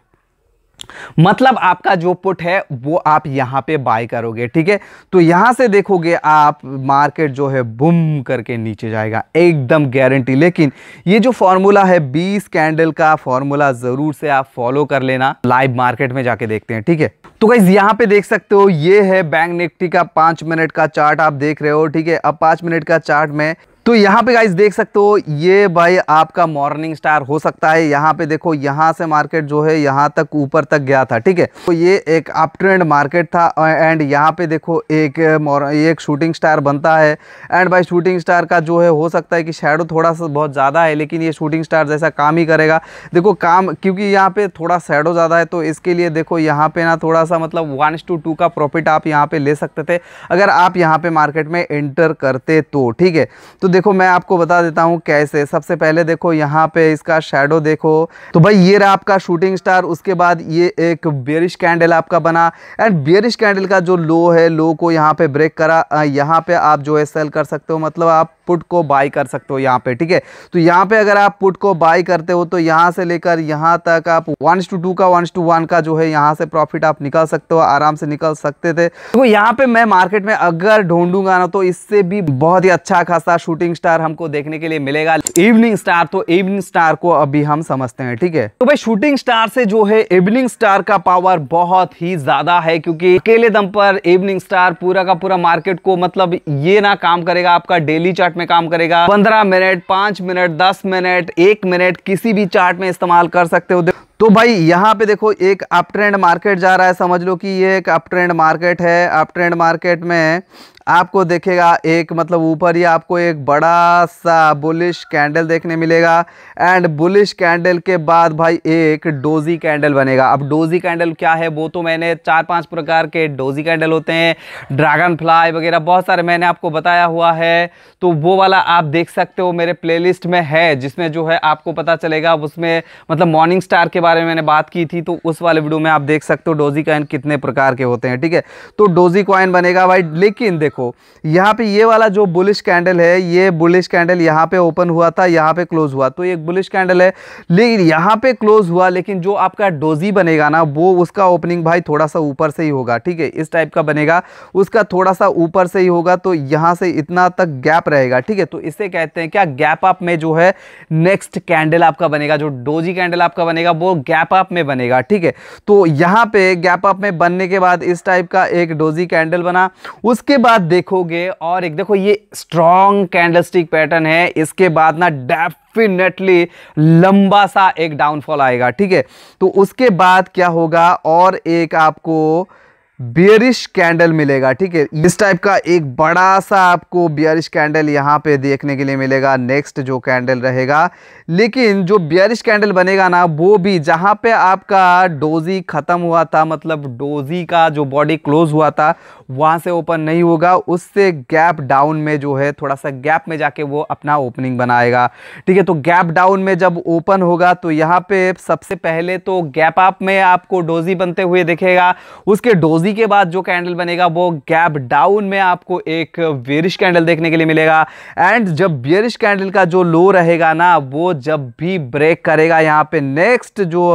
मतलब आपका जो पुट है वो आप यहाँ पे बाय करोगे ठीक है तो यहाँ से देखोगे आप मार्केट जो है बुम करके नीचे जाएगा एकदम गारंटी लेकिन ये जो फॉर्मूला है 20 कैंडल का फॉर्मूला ज़रूर से आप फॉलो कर लेना लाइव मार्केट में जाके देखते हैं ठीक है तो गाइज यहाँ पे देख सकते हो ये है बैंक निफ्टी का पांच मिनट का चार्ट आप देख रहे हो ठीक है अब पांच मिनट का चार्ट में तो यहाँ पे गाइस देख सकते हो ये भाई आपका मॉर्निंग स्टार हो सकता है यहाँ पे देखो यहाँ से मार्केट जो है यहाँ तक ऊपर तक गया था ठीक है तो ये एक अप ट्रेंड मार्केट था एंड यहाँ पे देखो एक एक शूटिंग स्टार बनता है एंड भाई शूटिंग स्टार का जो है हो सकता है कि शेडो थोड़ा सा बहुत ज़्यादा है लेकिन ये शूटिंग स्टार जैसा काम ही करेगा देखो काम क्योंकि यहाँ पर थोड़ा शेडो ज़्यादा है तो इसके लिए देखो यहाँ पर ना थोड़ा सा मतलब वन टू टू का प्रॉफिट आप यहाँ पर ले सकते थे अगर आप यहाँ पर मार्केट में एंटर करते तो ठीक है तो देखो मैं आपको बता देता हूँ कैसे सबसे पहले देखो यहाँ पे इसका शेडो देखो तो भाई ये रहा आपका शूटिंग स्टार उसके बाद ये एक बेरिश कैंडल आपका बना एंड बेरिश कैंडल का जो लो है लो को यहाँ पे ब्रेक करा यहाँ पे आप जो है सेल कर सकते हो मतलब आप पुट को बाई कर सकते हो यहाँ पे ठीक है तो यहाँ पे अगर आप पुट को बाई करते हो तो यहाँ से लेकर यहाँ तक आप वन टू टू का वन टू वन का जो है यहाँ से प्रॉफिट आप निकाल सकते हो आराम से निकल सकते थे तो यहाँ पे मैं मार्केट में अगर ढूंढूंगा ना तो इससे भी बहुत ही अच्छा खासा शूटिंग स्टार हमको देखने के लिए मिलेगा इवनिंग स्टार तो इवनिंग स्टार को अभी हम समझते हैं ठीक है तो भाई शूटिंग स्टार से जो है इवनिंग स्टार का पावर बहुत ही ज्यादा है क्योंकि अकेले दम पर इवनिंग स्टार पूरा का पूरा मार्केट को मतलब ये ना काम करेगा आपका डेली चार्ट में काम करेगा पंद्रह मिनट पांच मिनट दस मिनट एक मिनट किसी भी चार्ट में इस्तेमाल कर सकते हो तो भाई यहाँ पे देखो एक अप ट्रेंड मार्केट जा रहा है समझ लो कि ये एक अप ट्रेंड मार्केट है अप ट्रेंड मार्केट में आपको देखेगा एक मतलब ऊपर ही आपको एक बड़ा सा बुलिश कैंडल देखने मिलेगा एंड बुलिश कैंडल के बाद भाई एक डोजी कैंडल बनेगा अब डोजी कैंडल क्या है वो तो मैंने चार पांच प्रकार के डोजी कैंडल होते हैं ड्रैगन फ्लाई वगैरह बहुत सारे मैंने आपको बताया हुआ है तो वो वाला आप देख सकते हो मेरे लिस्ट में है जिसमें जो है आपको पता चलेगा उसमें मतलब मॉर्निंग स्टार के बारे बारे में मैंने बात की थी तो उस वाले वीडियो में आप देख सकते हो डोजी कॉइन कितने प्रकार के होते हैं ठीक है तो डोजी कॉइन बनेगा भाई लेकिन देखो यहाँ पे ये वाला जो बुलिश कैंडल है ये बुलिश कैंडल यहाँ पे ओपन हुआ था यहाँ पे क्लोज हुआ तो ये बुलिश कैंडल है लेकिन यहाँ पे क्लोज हुआ लेकिन जो आपका डोजी बनेगा ना वो उसका ओपनिंग भाई थोड़ा सा ऊपर से ही होगा ठीक है इस टाइप का बनेगा उसका थोड़ा सा ऊपर से ही होगा तो यहाँ से इतना तक गैप रहेगा ठीक है तो इसे कहते हैं क्या गैप अप में जो है नेक्स्ट कैंडल आपका बनेगा जो डोजी कैंडल आपका बनेगा वो गैप अप में बनेगा ठीक है तो यहाँ पे गैप अप में बनने के बाद इस टाइप का एक डोजी कैंडल बना उसके बाद देखोगे और एक देखो ये स्ट्रॉन्ग कैंडलस्टिक पैटर्न है इसके बाद ना डेप डेफिनेटली लंबा सा एक डाउनफॉल आएगा ठीक है तो उसके बाद क्या होगा और एक आपको बियरिश कैंडल मिलेगा ठीक है इस टाइप का एक बड़ा सा आपको बियरिश कैंडल यहाँ पे देखने के लिए मिलेगा नेक्स्ट जो कैंडल रहेगा लेकिन जो बियरिश कैंडल बनेगा ना वो भी जहाँ पे आपका डोजी ख़त्म हुआ था मतलब डोजी का जो बॉडी क्लोज हुआ था वहाँ से ओपन नहीं होगा उससे गैप डाउन में जो है थोड़ा सा गैप में जाके वो अपना ओपनिंग बनाएगा ठीक है तो गैप डाउन में जब ओपन होगा तो यहाँ पे सबसे पहले तो गैप अप में आपको डोजी बनते हुए दिखेगा उसके डोजी के बाद जो कैंडल बनेगा वो गैप डाउन में आपको एक वेरिश कैंडल देखने के लिए मिलेगा एंड जब बेरिश कैंडल का जो लो रहेगा ना वो जब भी ब्रेक करेगा यहाँ पे नेक्स्ट जो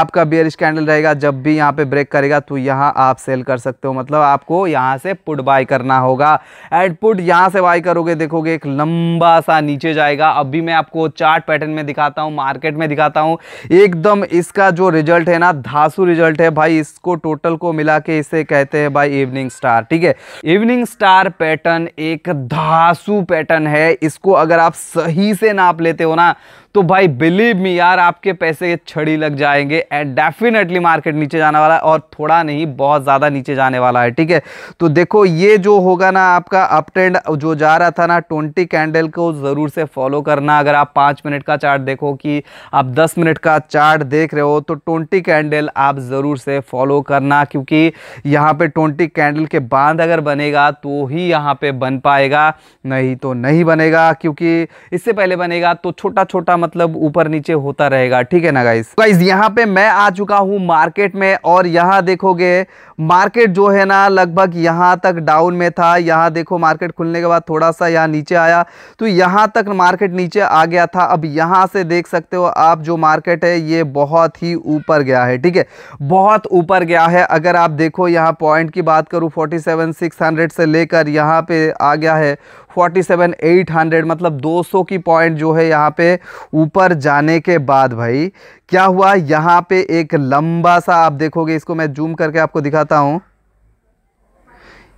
आपका बेरिश कैंडल रहेगा जब भी यहाँ पे ब्रेक करेगा तो यहाँ आप सेल कर सकते हो मतलब आपको यहाँ यहाँ से पुट बाय करना होगा एंड पुट यहाँ से बाय करोगे देखोगे एक लंबा सा नीचे जाएगा अब मैं आपको चार्ट पैटर्न में दिखाता हूँ मार्केट में दिखाता हूँ एकदम इसका जो रिजल्ट है ना धासु रिजल्ट है भाई इसको टोटल को मिला के इसे कहते हैं भाई इवनिंग स्टार ठीक है इवनिंग स्टार पैटर्न एक धासु पैटर्न है इसको अगर आप सही से नाप लेते हो ना तो भाई बिलीव मी यार आपके पैसे छड़ी लग जाएंगे एंड डेफिनेटली मार्केट नीचे जाने वाला है और थोड़ा नहीं बहुत ज़्यादा नीचे जाने वाला है ठीक है तो देखो ये जो होगा ना आपका अप ट्रेंड जो जा रहा था ना ट्वेंटी कैंडल को ज़रूर से फॉलो करना अगर आप पाँच मिनट का चार्ट देखो कि आप दस मिनट का चार्ट देख रहे हो तो ट्वेंटी कैंडल आप ज़रूर से फॉलो करना क्योंकि यहाँ पे ट्वेंटी कैंडल के बांध अगर बनेगा तो ही यहाँ पर बन पाएगा नहीं तो नहीं बनेगा क्योंकि इससे पहले बनेगा तो छोटा छोटा मतलब ऊपर नीचे होता रहेगा ठीक है ना गाइस गाइस यहाँ पे मैं आ चुका हूँ मार्केट में और यहाँ देखोगे मार्केट जो है ना लगभग यहाँ तक डाउन में था यहाँ देखो मार्केट खुलने के बाद थोड़ा सा यहाँ नीचे आया तो यहाँ तक मार्केट नीचे आ गया था अब यहाँ से देख सकते हो आप जो मार्केट है ये बहुत ही ऊपर गया है ठीक है बहुत ऊपर गया है अगर आप देखो यहाँ पॉइंट की बात करूँ फोर्टी सेवन सिक्स हंड्रेड से लेकर यहाँ पर आ गया है फोर्टी सेवन एट हंड्रेड मतलब दो सौ की पॉइंट जो है यहाँ पे ऊपर जाने के बाद भाई क्या हुआ यहाँ पे एक लंबा सा आप देखोगे इसको मैं जूम करके आपको दिखाता हूँ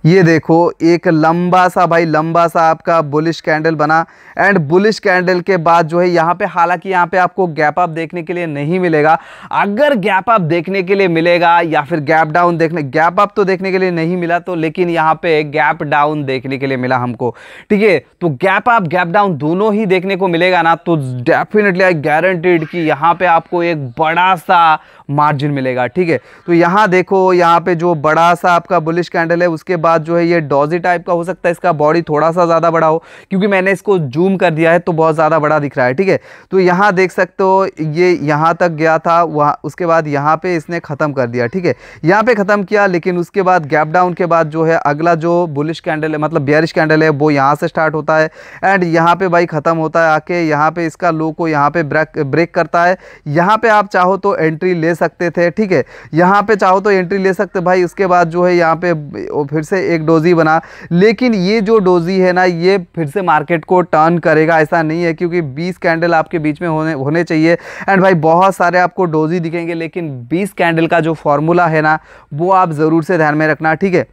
ये देखो एक लंबा सा भाई लंबा सा आपका बुलिश कैंडल बना एंड बुलिश कैंडल के बाद जो है यहाँ पे हालांकि यहाँ पे आपको गैप अप देखने के लिए नहीं मिलेगा अगर गैप अप देखने के लिए मिलेगा या फिर गैप डाउन देखने गैप अप तो देखने के लिए नहीं मिला तो लेकिन यहाँ पे गैप डाउन देखने के लिए मिला हमको ठीक है तो गैप अप गैप डाउन दोनों ही देखने को मिलेगा ना तो डेफिनेटली आई गारंटेड कि यहाँ पर आपको एक बड़ा सा मार्जिन मिलेगा ठीक है तो यहाँ देखो यहाँ पर जो बड़ा सा आपका बुलिश कैंडल है उसके बाद बाद जो है ये डॉजी टाइप का हो सकता है इसका बॉडी थोड़ा सा ज़्यादा बड़ा हो क्योंकि मैंने इसको जूम कर दिया है तो बहुत ज़्यादा बड़ा दिख रहा है ठीक है तो यहाँ देख सकते हो ये यहाँ तक गया था वहाँ उसके बाद यहाँ पर इसने ख़त्म कर दिया ठीक है यहाँ पर ख़त्म किया लेकिन उसके बाद गैप डाउन के बाद जो है अगला जो बुलिश कैंडल है मतलब बियरिश कैंडल है वो यहाँ से स्टार्ट होता है एंड यहाँ पर भाई ख़त्म होता है आके यहाँ पर इसका लो को यहाँ पर ब्रेक ब्रेक करता है यहाँ पर आप चाहो तो एंट्री ले सकते थे ठीक है यहाँ पे चाहो तो एंट्री ले सकते भाई उसके बाद जो है यहाँ पे फिर से एक डोजी बना लेकिन ये जो डोजी है ना ये फिर से मार्केट को टर्न करेगा ऐसा नहीं है क्योंकि 20 कैंडल आपके बीच में होने होने चाहिए एंड भाई बहुत सारे आपको डोजी दिखेंगे लेकिन 20 कैंडल का जो फॉर्मूला है ना वो आप ज़रूर से ध्यान में रखना ठीक है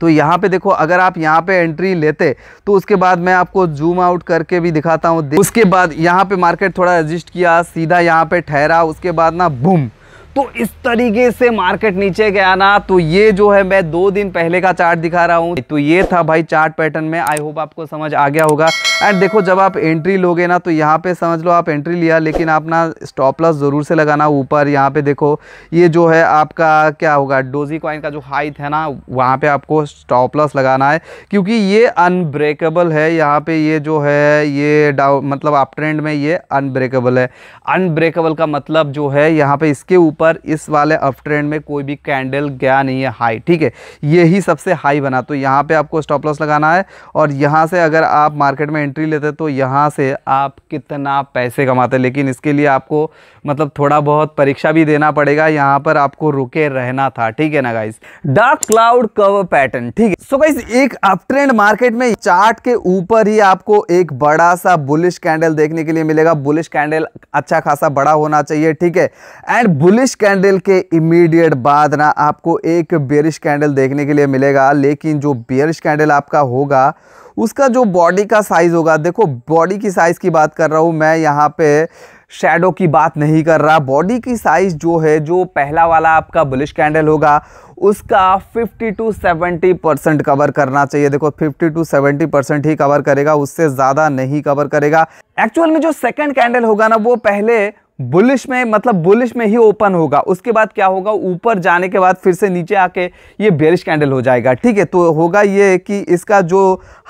तो यहाँ पे देखो अगर आप यहाँ पे एंट्री लेते तो उसके बाद मैं आपको जूम आउट करके भी दिखाता हूँ उसके बाद यहाँ पे मार्केट थोड़ा रजिस्ट किया सीधा यहाँ पे ठहरा उसके बाद ना बूम तो इस तरीके से मार्केट नीचे गया ना तो ये जो है मैं दो दिन पहले का चार्ट दिखा रहा हूँ तो ये था भाई चार्ट पैटर्न में आई होप आपको समझ आ गया होगा एंड देखो जब आप एंट्री लोगे ना तो यहाँ पे समझ लो आप एंट्री लिया लेकिन आप ना स्टॉप लॉस ज़रूर से लगाना ऊपर यहाँ पे देखो ये जो है आपका क्या होगा डोजी कॉइन का जो हाइट है ना वहाँ पे आपको स्टॉप लॉस लगाना है क्योंकि ये अनब्रेकेबल है यहाँ पे ये जो है ये डाउन मतलब आप ट्रेंड में ये अनब्रेकेबल है अनब्रेकेबल का मतलब जो है यहाँ पे इसके ऊपर इस वाले अप ट्रेंड में कोई भी कैंडल गया नहीं है हाई ठीक है यही सबसे हाई बना तो यहाँ पर आपको स्टॉप लॉस लगाना है और यहाँ से अगर आप मार्केट में एंट्री लेते तो यहाँ से आप कितना पैसे कमाते लेकिन इसके लिए आपको मतलब थोड़ा बहुत परीक्षा भी देना पड़ेगा यहाँ पर आपको रुके रहना था ठीक है ना guys dark cloud cover pattern ठीक है सो गाइस एक अप ट्रेंड मार्केट में चार्ट के ऊपर ही आपको एक बड़ा सा बुलिश कैंडल देखने के लिए मिलेगा बुलिश कैंडल अच्छा खासा बड़ा होना चाहिए ठीक है एंड बुलिश कैंडल के इमीडिएट बाद ना आपको एक बेरिश कैंडल देखने के लिए मिलेगा लेकिन जो बेरिश कैंडल आपका होगा उसका जो बॉडी का साइज़ होगा देखो बॉडी की साइज़ की बात कर रहा हूँ मैं यहाँ पे शेडो की बात नहीं कर रहा बॉडी की साइज़ जो है जो पहला वाला आपका बुलिश कैंडल होगा उसका 50 टू 70 परसेंट कवर करना चाहिए देखो 50 टू 70 परसेंट ही कवर करेगा उससे ज़्यादा नहीं कवर करेगा एक्चुअल में जो सेकंड कैंडल होगा ना वो पहले बुलिश में मतलब बुलिश में ही ओपन होगा उसके बाद क्या होगा ऊपर जाने के बाद फिर से नीचे आके ये बेरिश कैंडल हो जाएगा ठीक है तो होगा ये कि इसका जो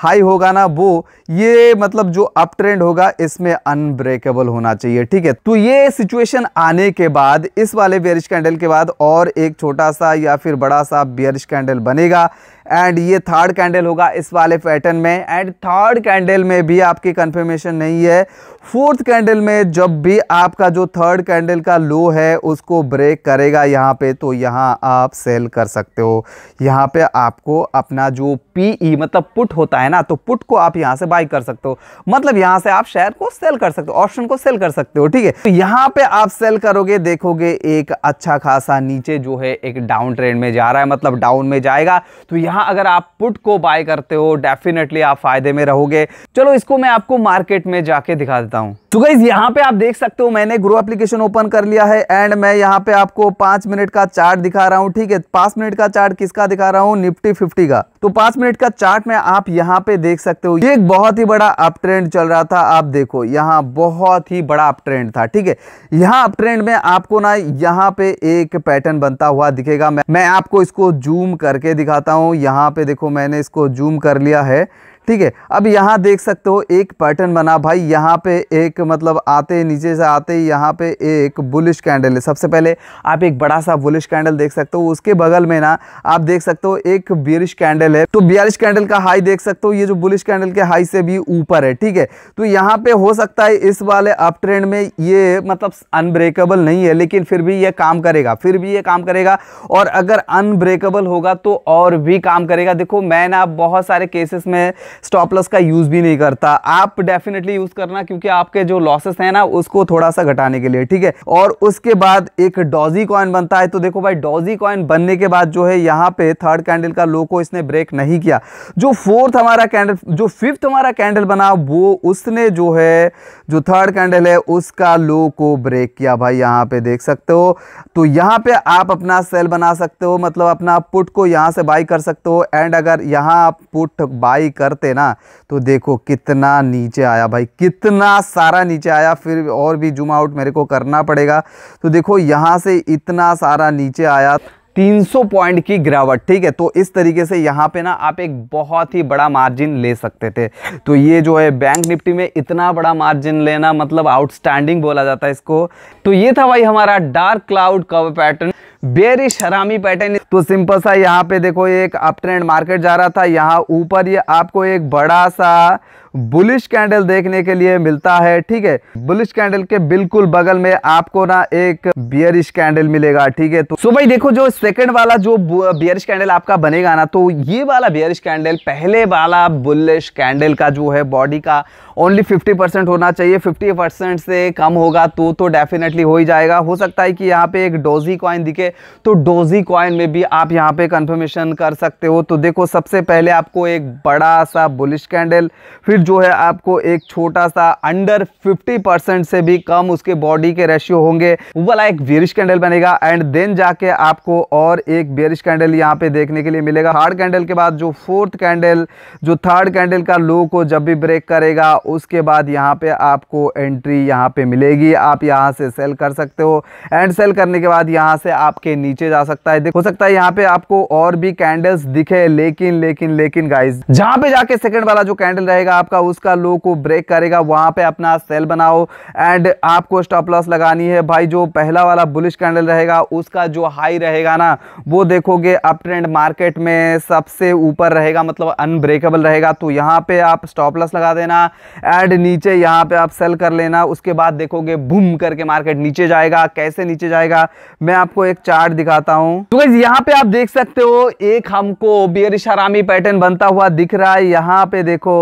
हाई होगा ना वो ये मतलब जो अप ट्रेंड होगा इसमें अनब्रेकेबल होना चाहिए ठीक है तो ये सिचुएशन आने के बाद इस वाले बेरिश कैंडल के बाद और एक छोटा सा या फिर बड़ा सा बेरिश कैंडल बनेगा एंड ये थर्ड कैंडल होगा इस वाले पैटर्न में एंड थर्ड कैंडल में भी आपकी कंफर्मेशन नहीं है फोर्थ कैंडल में जब भी आपका जो थर्ड कैंडल का लो है उसको ब्रेक करेगा यहाँ पे तो यहाँ आप सेल कर सकते हो यहाँ पे आपको अपना जो पीई e मतलब पुट होता है ना तो पुट को आप यहाँ से बाई कर सकते हो मतलब यहाँ से आप शेयर को सेल कर सकते हो ऑप्शन को सेल कर सकते हो ठीक है तो यहाँ पे आप सेल करोगे देखोगे एक अच्छा खासा नीचे जो है एक डाउन ट्रेंड में जा रहा है मतलब डाउन में जाएगा तो यहाँ यहाँ अगर आप पुट को बाय करते हो डेफिनेटली आप फायदे में रहोगे चलो इसको मैं आपको मार्केट में जाके दिखा देता हूँ तो गाइज यहाँ पे आप देख सकते हो मैंने ग्रो एप्लीकेशन ओपन कर लिया है एंड मैं यहाँ पे आपको पांच मिनट का चार्ट दिखा रहा हूँ ठीक है पांच मिनट का चार्ट किसका दिखा रहा हूँ निफ्टी फिफ्टी का तो पांच मिनट का चार्ट में आप यहाँ पे देख सकते हो ये एक बहुत ही बड़ा अप ट्रेंड चल रहा था आप देखो यहाँ बहुत ही बड़ा अप ट्रेंड था ठीक है यहाँ अप ट्रेंड में आपको ना यहाँ पे एक पैटर्न बनता हुआ दिखेगा मैं, मैं आपको इसको जूम करके दिखाता हूँ यहाँ पे देखो मैंने इसको जूम कर लिया है ठीक है अब यहाँ देख सकते हो एक पैटर्न बना भाई यहाँ पे एक मतलब आते नीचे से आते ही यहाँ पे एक बुलिश कैंडल है सबसे पहले आप एक बड़ा सा बुलिश कैंडल देख सकते हो उसके बगल में ना आप देख सकते हो एक बियरिश कैंडल है तो बियरिश कैंडल का हाई देख सकते हो ये जो बुलिश कैंडल के हाई से भी ऊपर है ठीक है तो यहाँ पे हो सकता है इस वाले अप ट्रेंड में ये मतलब अनब्रेकेबल नहीं है लेकिन फिर भी ये काम करेगा फिर भी ये काम करेगा और अगर अनब्रेकेबल होगा तो और भी काम करेगा देखो मैं ना बहुत सारे केसेस में स्टॉप लॉस का यूज़ भी नहीं करता आप डेफिनेटली यूज़ करना क्योंकि आपके जो लॉसेस हैं ना उसको थोड़ा सा घटाने के लिए ठीक है और उसके बाद एक डॉजी कॉइन बनता है तो देखो भाई डॉजी कॉइन बनने के बाद जो है यहां पे थर्ड कैंडल का लो को इसने ब्रेक नहीं किया जो फोर्थ हमारा कैंडल जो फिफ्थ हमारा कैंडल बना वो उसने जो है जो थर्ड कैंडल है उसका लो को ब्रेक किया भाई यहाँ पे देख सकते हो तो यहाँ पे आप अपना सेल बना सकते हो मतलब अपना पुट को यहां से बाई कर सकते हो एंड अगर यहां आप पुट बाई करते करते ना तो देखो कितना नीचे आया भाई कितना सारा नीचे आया फिर और भी जूम आउट मेरे को करना पड़ेगा तो देखो यहाँ से इतना सारा नीचे आया 300 पॉइंट की गिरावट ठीक है तो इस तरीके से यहाँ पे ना आप एक बहुत ही बड़ा मार्जिन ले सकते थे तो ये जो है बैंक निफ्टी में इतना बड़ा मार्जिन लेना मतलब आउटस्टैंडिंग बोला जाता है इसको तो ये था भाई हमारा dark cloud cover pattern bearish harami pattern तो सिंपल सा यहाँ पे देखो एक अप ट्रेंड मार्केट जा रहा था यहाँ ऊपर ये यह आपको एक बड़ा सा बुलिश कैंडल देखने के लिए मिलता है ठीक है बुलिश कैंडल के बिल्कुल बगल में आपको ना एक बियरिश कैंडल मिलेगा ठीक है तो सुबह देखो जो सेकंड वाला जो बियरिश कैंडल आपका बनेगा ना तो ये वाला बियरिश कैंडल पहले वाला बुलिश कैंडल का जो है बॉडी का ओनली 50 परसेंट होना चाहिए 50 परसेंट से कम होगा तो तो डेफिनेटली हो ही जाएगा हो सकता है कि यहाँ पे एक डोजी कॉइन दिखे तो डोजी कॉइन में भी आप यहाँ पे कंफर्मेशन कर सकते हो तो देखो सबसे पहले आपको एक बड़ा सा बुलिश कैंडल फिर जो है आपको एक छोटा सा अंडर 50 परसेंट से भी कम उसके बॉडी के रेशियो होंगे वाला एक बेरिश कैंडल बनेगा एंड देन जाके आपको और एक बेरिश कैंडल यहाँ पे देखने के लिए मिलेगा हार्ड कैंडल के बाद जो फोर्थ कैंडल जो थर्ड कैंडल का लो को जब भी ब्रेक करेगा उसके बाद यहाँ पे आपको एंट्री यहाँ पे मिलेगी आप यहाँ से सेल कर सकते हो एंड सेल करने के बाद यहाँ से आपके नीचे जा सकता है हो सकता है यहाँ पे आपको और भी कैंडल्स दिखे लेकिन लेकिन लेकिन गाइज जहां पे जाके सेकंड वाला जो कैंडल रहेगा आपका आपका उसका लो को ब्रेक करेगा वहां पे अपना सेल बनाओ एंड आपको स्टॉप लॉस लगानी है भाई जो पहला वाला बुलिश कैंडल रहेगा उसका जो हाई रहेगा ना वो देखोगे अप ट्रेंड मार्केट में सबसे ऊपर रहेगा मतलब अनब्रेकेबल रहेगा तो यहाँ पे आप स्टॉप लॉस लगा देना एंड नीचे यहाँ पे आप सेल कर लेना उसके बाद देखोगे बुम करके मार्केट नीचे जाएगा कैसे नीचे जाएगा मैं आपको एक चार्ट दिखाता हूँ तो यहाँ पे आप देख सकते हो एक हमको बियर शरामी पैटर्न बनता हुआ दिख रहा है यहाँ पे देखो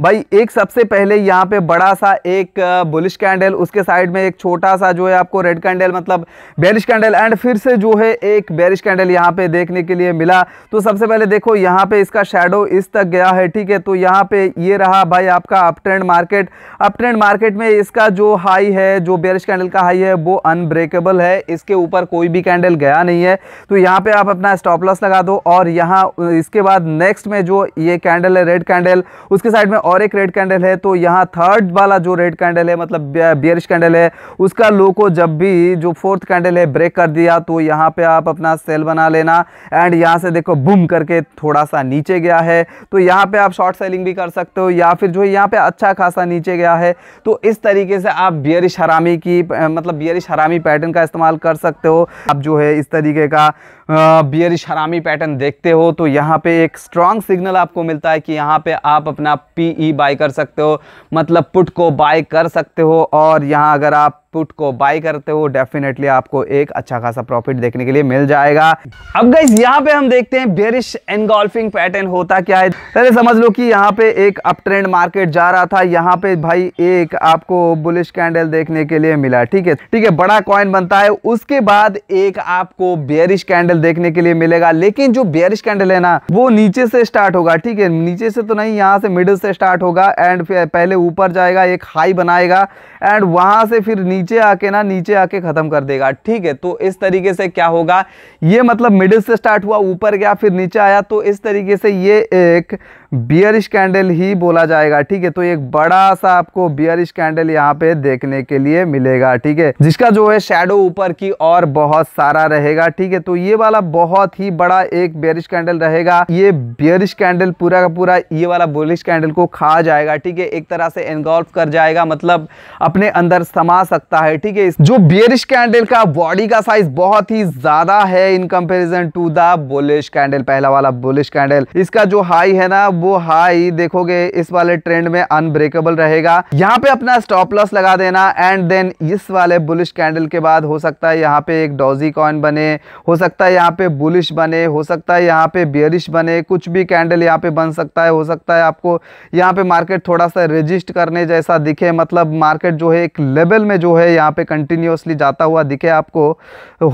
भाई भाई एक सबसे पहले यहाँ पे बड़ा सा एक बुलिश कैंडल उसके साइड में एक छोटा सा जो है आपको रेड कैंडल मतलब बैरिश कैंडल एंड फिर से जो है एक बैरिश कैंडल यहाँ पे देखने के लिए मिला तो सबसे पहले देखो यहाँ पे इसका शेडो इस तक गया है ठीक है तो यहाँ पे ये रहा भाई आपका up trend market up trend market में इसका जो हाई है जो बैरिश कैंडल का हाई है वो अनब्रेकेबल है इसके ऊपर कोई भी कैंडल गया नहीं है तो यहाँ पर आप अपना स्टॉप लॉस लगा दो और यहाँ इसके बाद नेक्स्ट में जो ये कैंडल है रेड कैंडल उसके साइड में और एक रेड कैंडल है तो यहाँ थर्ड वाला जो रेड कैंडल है मतलब बियरिश कैंडल है उसका लो को जब भी जो फोर्थ कैंडल है ब्रेक कर दिया तो यहाँ पे आप अपना सेल बना लेना एंड यहाँ से देखो बुम करके थोड़ा सा नीचे गया है तो यहाँ पे आप शॉर्ट सेलिंग भी कर सकते हो या फिर जो है यहाँ पे अच्छा खासा नीचे गया है तो इस तरीके से आप बियरिश हरामी की मतलब बियरिश हरामी पैटर्न का इस्तेमाल कर सकते हो आप जो है इस तरीके का बियरिश हरामी पैटर्न देखते हो तो यहाँ पे एक स्ट्रांग सिग्नल आपको मिलता है कि यहाँ पे आप अपना पीई बाय e कर सकते हो मतलब पुट को बाय कर सकते हो और यहाँ अगर आप पुट को बाय करते हो डेफिनेटली आपको एक अच्छा खासा प्रॉफिट देखने के लिए मिल जाएगा अब गाइज यहाँ पे हम देखते हैं बियरिश एनगोल्फिंग पैटर्न होता क्या है पहले समझ लो कि यहाँ पे एक अप ट्रेंड मार्केट जा रहा था यहाँ पे भाई एक आपको बुलिश कैंडल देखने के लिए मिला ठीक है ठीक है बड़ा कॉइन बनता है उसके बाद एक आपको बियरिश कैंडल देखने के लिए मिलेगा लेकिन जो बेयरिश कैंडल है ना वो नीचे से स्टार्ट होगा ठीक है नीचे से तो नहीं यहाँ से मिडिल से स्टार्ट होगा एंड फिर पहले ऊपर जाएगा एक हाई बनाएगा एंड वहां से फिर नीचे आके ना नीचे आके ख़त्म कर देगा ठीक है तो इस तरीके से क्या होगा ये मतलब मिडिल से स्टार्ट हुआ ऊपर गया फिर नीचे आया तो इस तरीके से ये एक बियरिश कैंडल ही बोला जाएगा ठीक है तो एक बड़ा सा आपको बियरिश कैंडल यहाँ पे देखने के लिए मिलेगा ठीक है जिसका जो है शेडो ऊपर की और बहुत सारा रहेगा ठीक है तो ये वाला बहुत ही बड़ा एक बियरिश कैंडल रहेगा ये बियरिश कैंडल पूरा का पूरा ये वाला बोलिश कैंडल को खा जाएगा ठीक है एक तरह से एनगोल्फ कर जाएगा मतलब अपने अंदर समा सकता है ठीक है जो बियरिश कैंडल का बॉडी का साइज बहुत ही ज्यादा है in comparison to the bullish candle पहला वाला बोलिश कैंडल इसका जो हाई है ना वो हाई देखोगे इस वाले ट्रेंड में अनब्रेकेबल रहेगा यहाँ पे अपना स्टॉप लॉस लगा देना एंड देन इस वाले बुलिश कैंडल के बाद हो सकता है यहाँ पे एक डॉजी कॉइन बने हो सकता है यहाँ पे बुलिश बने हो सकता है यहाँ पे बियरिश बने कुछ भी कैंडल यहाँ पे बन सकता है हो सकता है आपको यहाँ पे मार्केट थोड़ा सा रजिस्ट करने जैसा दिखे मतलब मार्केट जो है एक लेवल में जो है यहाँ पे कंटिन्यूसली जाता हुआ दिखे आपको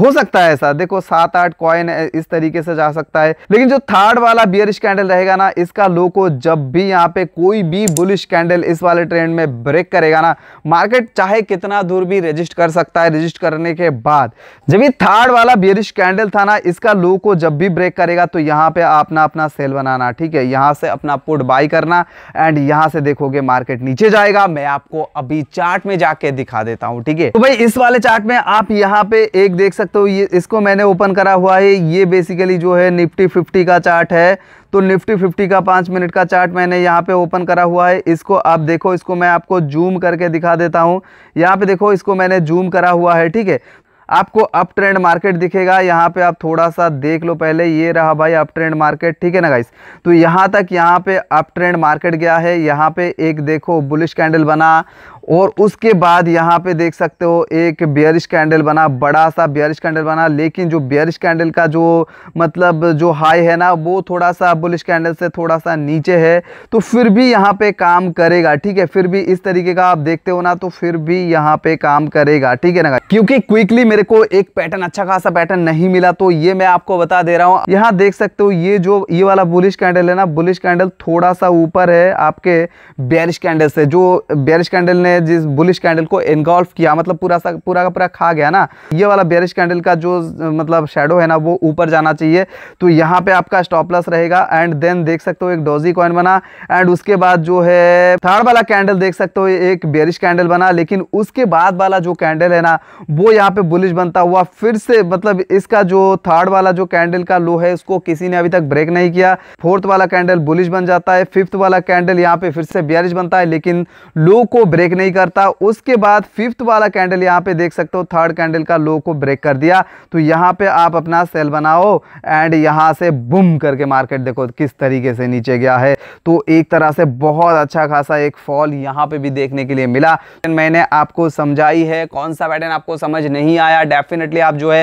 हो सकता है ऐसा देखो सात आठ कॉइन इस तरीके से जा सकता है लेकिन जो थर्ड वाला बियरिश कैंडल रहेगा ना इसका लोगों को जब भी यहाँ पे कोई भी बुलिश कैंडल इस वाले ट्रेंड में ब्रेक करेगा ना मार्केट चाहे कितना दूर भी रजिस्ट कर सकता है रजिस्ट करने के बाद जब ये थर्ड वाला बियरिश कैंडल था ना इसका लोगों को जब भी ब्रेक करेगा तो यहाँ पे अपना अपना सेल बनाना ठीक है यहाँ से अपना पुट बाई करना एंड यहाँ से देखोगे मार्केट नीचे जाएगा मैं आपको अभी चार्ट में जाके दिखा देता हूँ ठीक है तो भाई इस वाले चार्ट में आप यहाँ पे एक देख सकते हो ये इसको मैंने ओपन करा हुआ है ये बेसिकली जो है निफ्टी फिफ्टी का चार्ट है तो निफ्टी फिफ्टी का पाँच मिनट का चार्ट मैंने यहाँ पे ओपन करा हुआ है इसको आप देखो इसको मैं आपको जूम करके दिखा देता हूँ यहाँ पे देखो इसको मैंने जूम करा हुआ है ठीक है आपको अप ट्रेंड मार्केट दिखेगा यहाँ पे आप थोड़ा सा देख लो पहले ये रहा भाई अप ट्रेंड मार्केट ठीक है ना गाइस तो यहाँ तक यहाँ पे अप ट्रेंड मार्केट गया है यहाँ पे एक देखो बुलिश कैंडल बना और उसके बाद यहाँ पे देख सकते हो एक बियरिश कैंडल बना बड़ा सा बियरिश कैंडल बना लेकिन जो बियरिश कैंडल का जो मतलब जो हाई है ना वो थोड़ा सा बुलिश कैंडल से थोड़ा सा नीचे है तो फिर भी यहाँ पे काम करेगा ठीक है फिर भी इस तरीके का आप देखते हो ना तो फिर भी यहाँ पे काम करेगा ठीक है ना क्योंकि क्विकली मेरे को एक पैटर्न अच्छा खासा पैटर्न नहीं मिला तो ये मैं आपको बता दे रहा हूँ यहाँ देख सकते हो ये जो ये वाला बुलिश कैंडल है ना बुलिश कैंडल थोड़ा सा ऊपर है आपके बियरिश कैंडल से जो बियरिश कैंडल ने ने जिस बुलिश कैंडल को इनगॉल्फ किया मतलब पूरा सा पूरा का पूरा खा गया ना ये वाला बेरिश कैंडल का जो मतलब शेडो है ना वो ऊपर जाना चाहिए तो यहाँ पे आपका स्टॉप लॉस रहेगा एंड देन देख सकते हो एक डोजी कॉइन बना एंड उसके बाद जो है थर्ड वाला कैंडल देख सकते हो एक बेरिश कैंडल बना लेकिन उसके बाद वाला जो कैंडल है ना वो यहाँ पे बुलिश बनता हुआ फिर से मतलब इसका जो थर्ड वाला जो कैंडल का लो है उसको किसी ने अभी तक ब्रेक नहीं किया फोर्थ वाला कैंडल बुलिश बन जाता है फिफ्थ वाला कैंडल यहाँ पे फिर से बेरिश बनता है लेकिन लो को ब्रेक नहीं करता उसके बाद फिफ्थ वाला कैंडल यहाँ पे देख सकते हो थर्ड कैंडल का लो को ब्रेक कर दिया तो यहाँ पे आप अपना सेल बनाओ एंड यहाँ से बुम करके मार्केट देखो किस तरीके से नीचे गया है तो एक तरह से बहुत अच्छा खासा एक फॉल यहाँ पे भी देखने के लिए मिला मैंने आपको समझाई है कौन सा पैटर्न आपको समझ नहीं आया डेफिनेटली आप जो है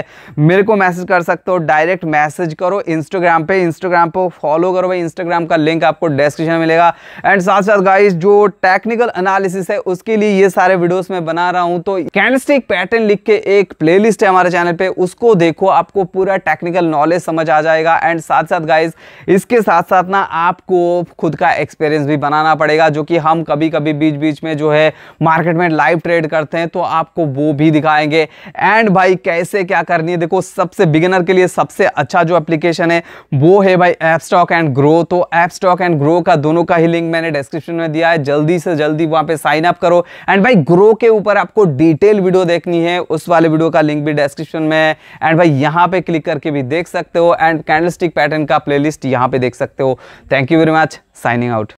मेरे को मैसेज कर सकते हो डायरेक्ट मैसेज करो इंस्टाग्राम पे इंस्टाग्राम पर फॉलो करो भाई इंस्टाग्राम का लिंक आपको डिस्क्रिप्शन में मिलेगा एंड साथ साथ गाइस जो टेक्निकल एनालिसिस है उस उसके लिए ये सारे वीडियोस मैं बना रहा हूँ तो कैंडलस्टिक पैटर्न लिख के एक प्लेलिस्ट है हमारे चैनल पे उसको देखो आपको पूरा टेक्निकल नॉलेज समझ आ जाएगा एंड साथ साथ गाइज इसके साथ साथ ना आपको खुद का एक्सपीरियंस भी बनाना पड़ेगा जो कि हम कभी कभी बीच बीच में जो है मार्केट में लाइव ट्रेड करते हैं तो आपको वो भी दिखाएंगे एंड भाई कैसे क्या करनी है देखो सबसे बिगिनर के लिए सबसे अच्छा जो एप्लीकेशन है वो है भाई एप स्टॉक एंड ग्रो तो एप स्टॉक एंड ग्रो का दोनों का ही लिंक मैंने डिस्क्रिप्शन में दिया है जल्दी से जल्दी वहाँ पे साइन अप करो करो एंड भाई ग्रो के ऊपर आपको डिटेल वीडियो देखनी है उस वाले वीडियो का लिंक भी डिस्क्रिप्शन में है एंड भाई यहाँ पे क्लिक करके भी देख सकते हो एंड कैंडल पैटर्न का प्लेलिस्ट यहाँ पे देख सकते हो thank you very much signing out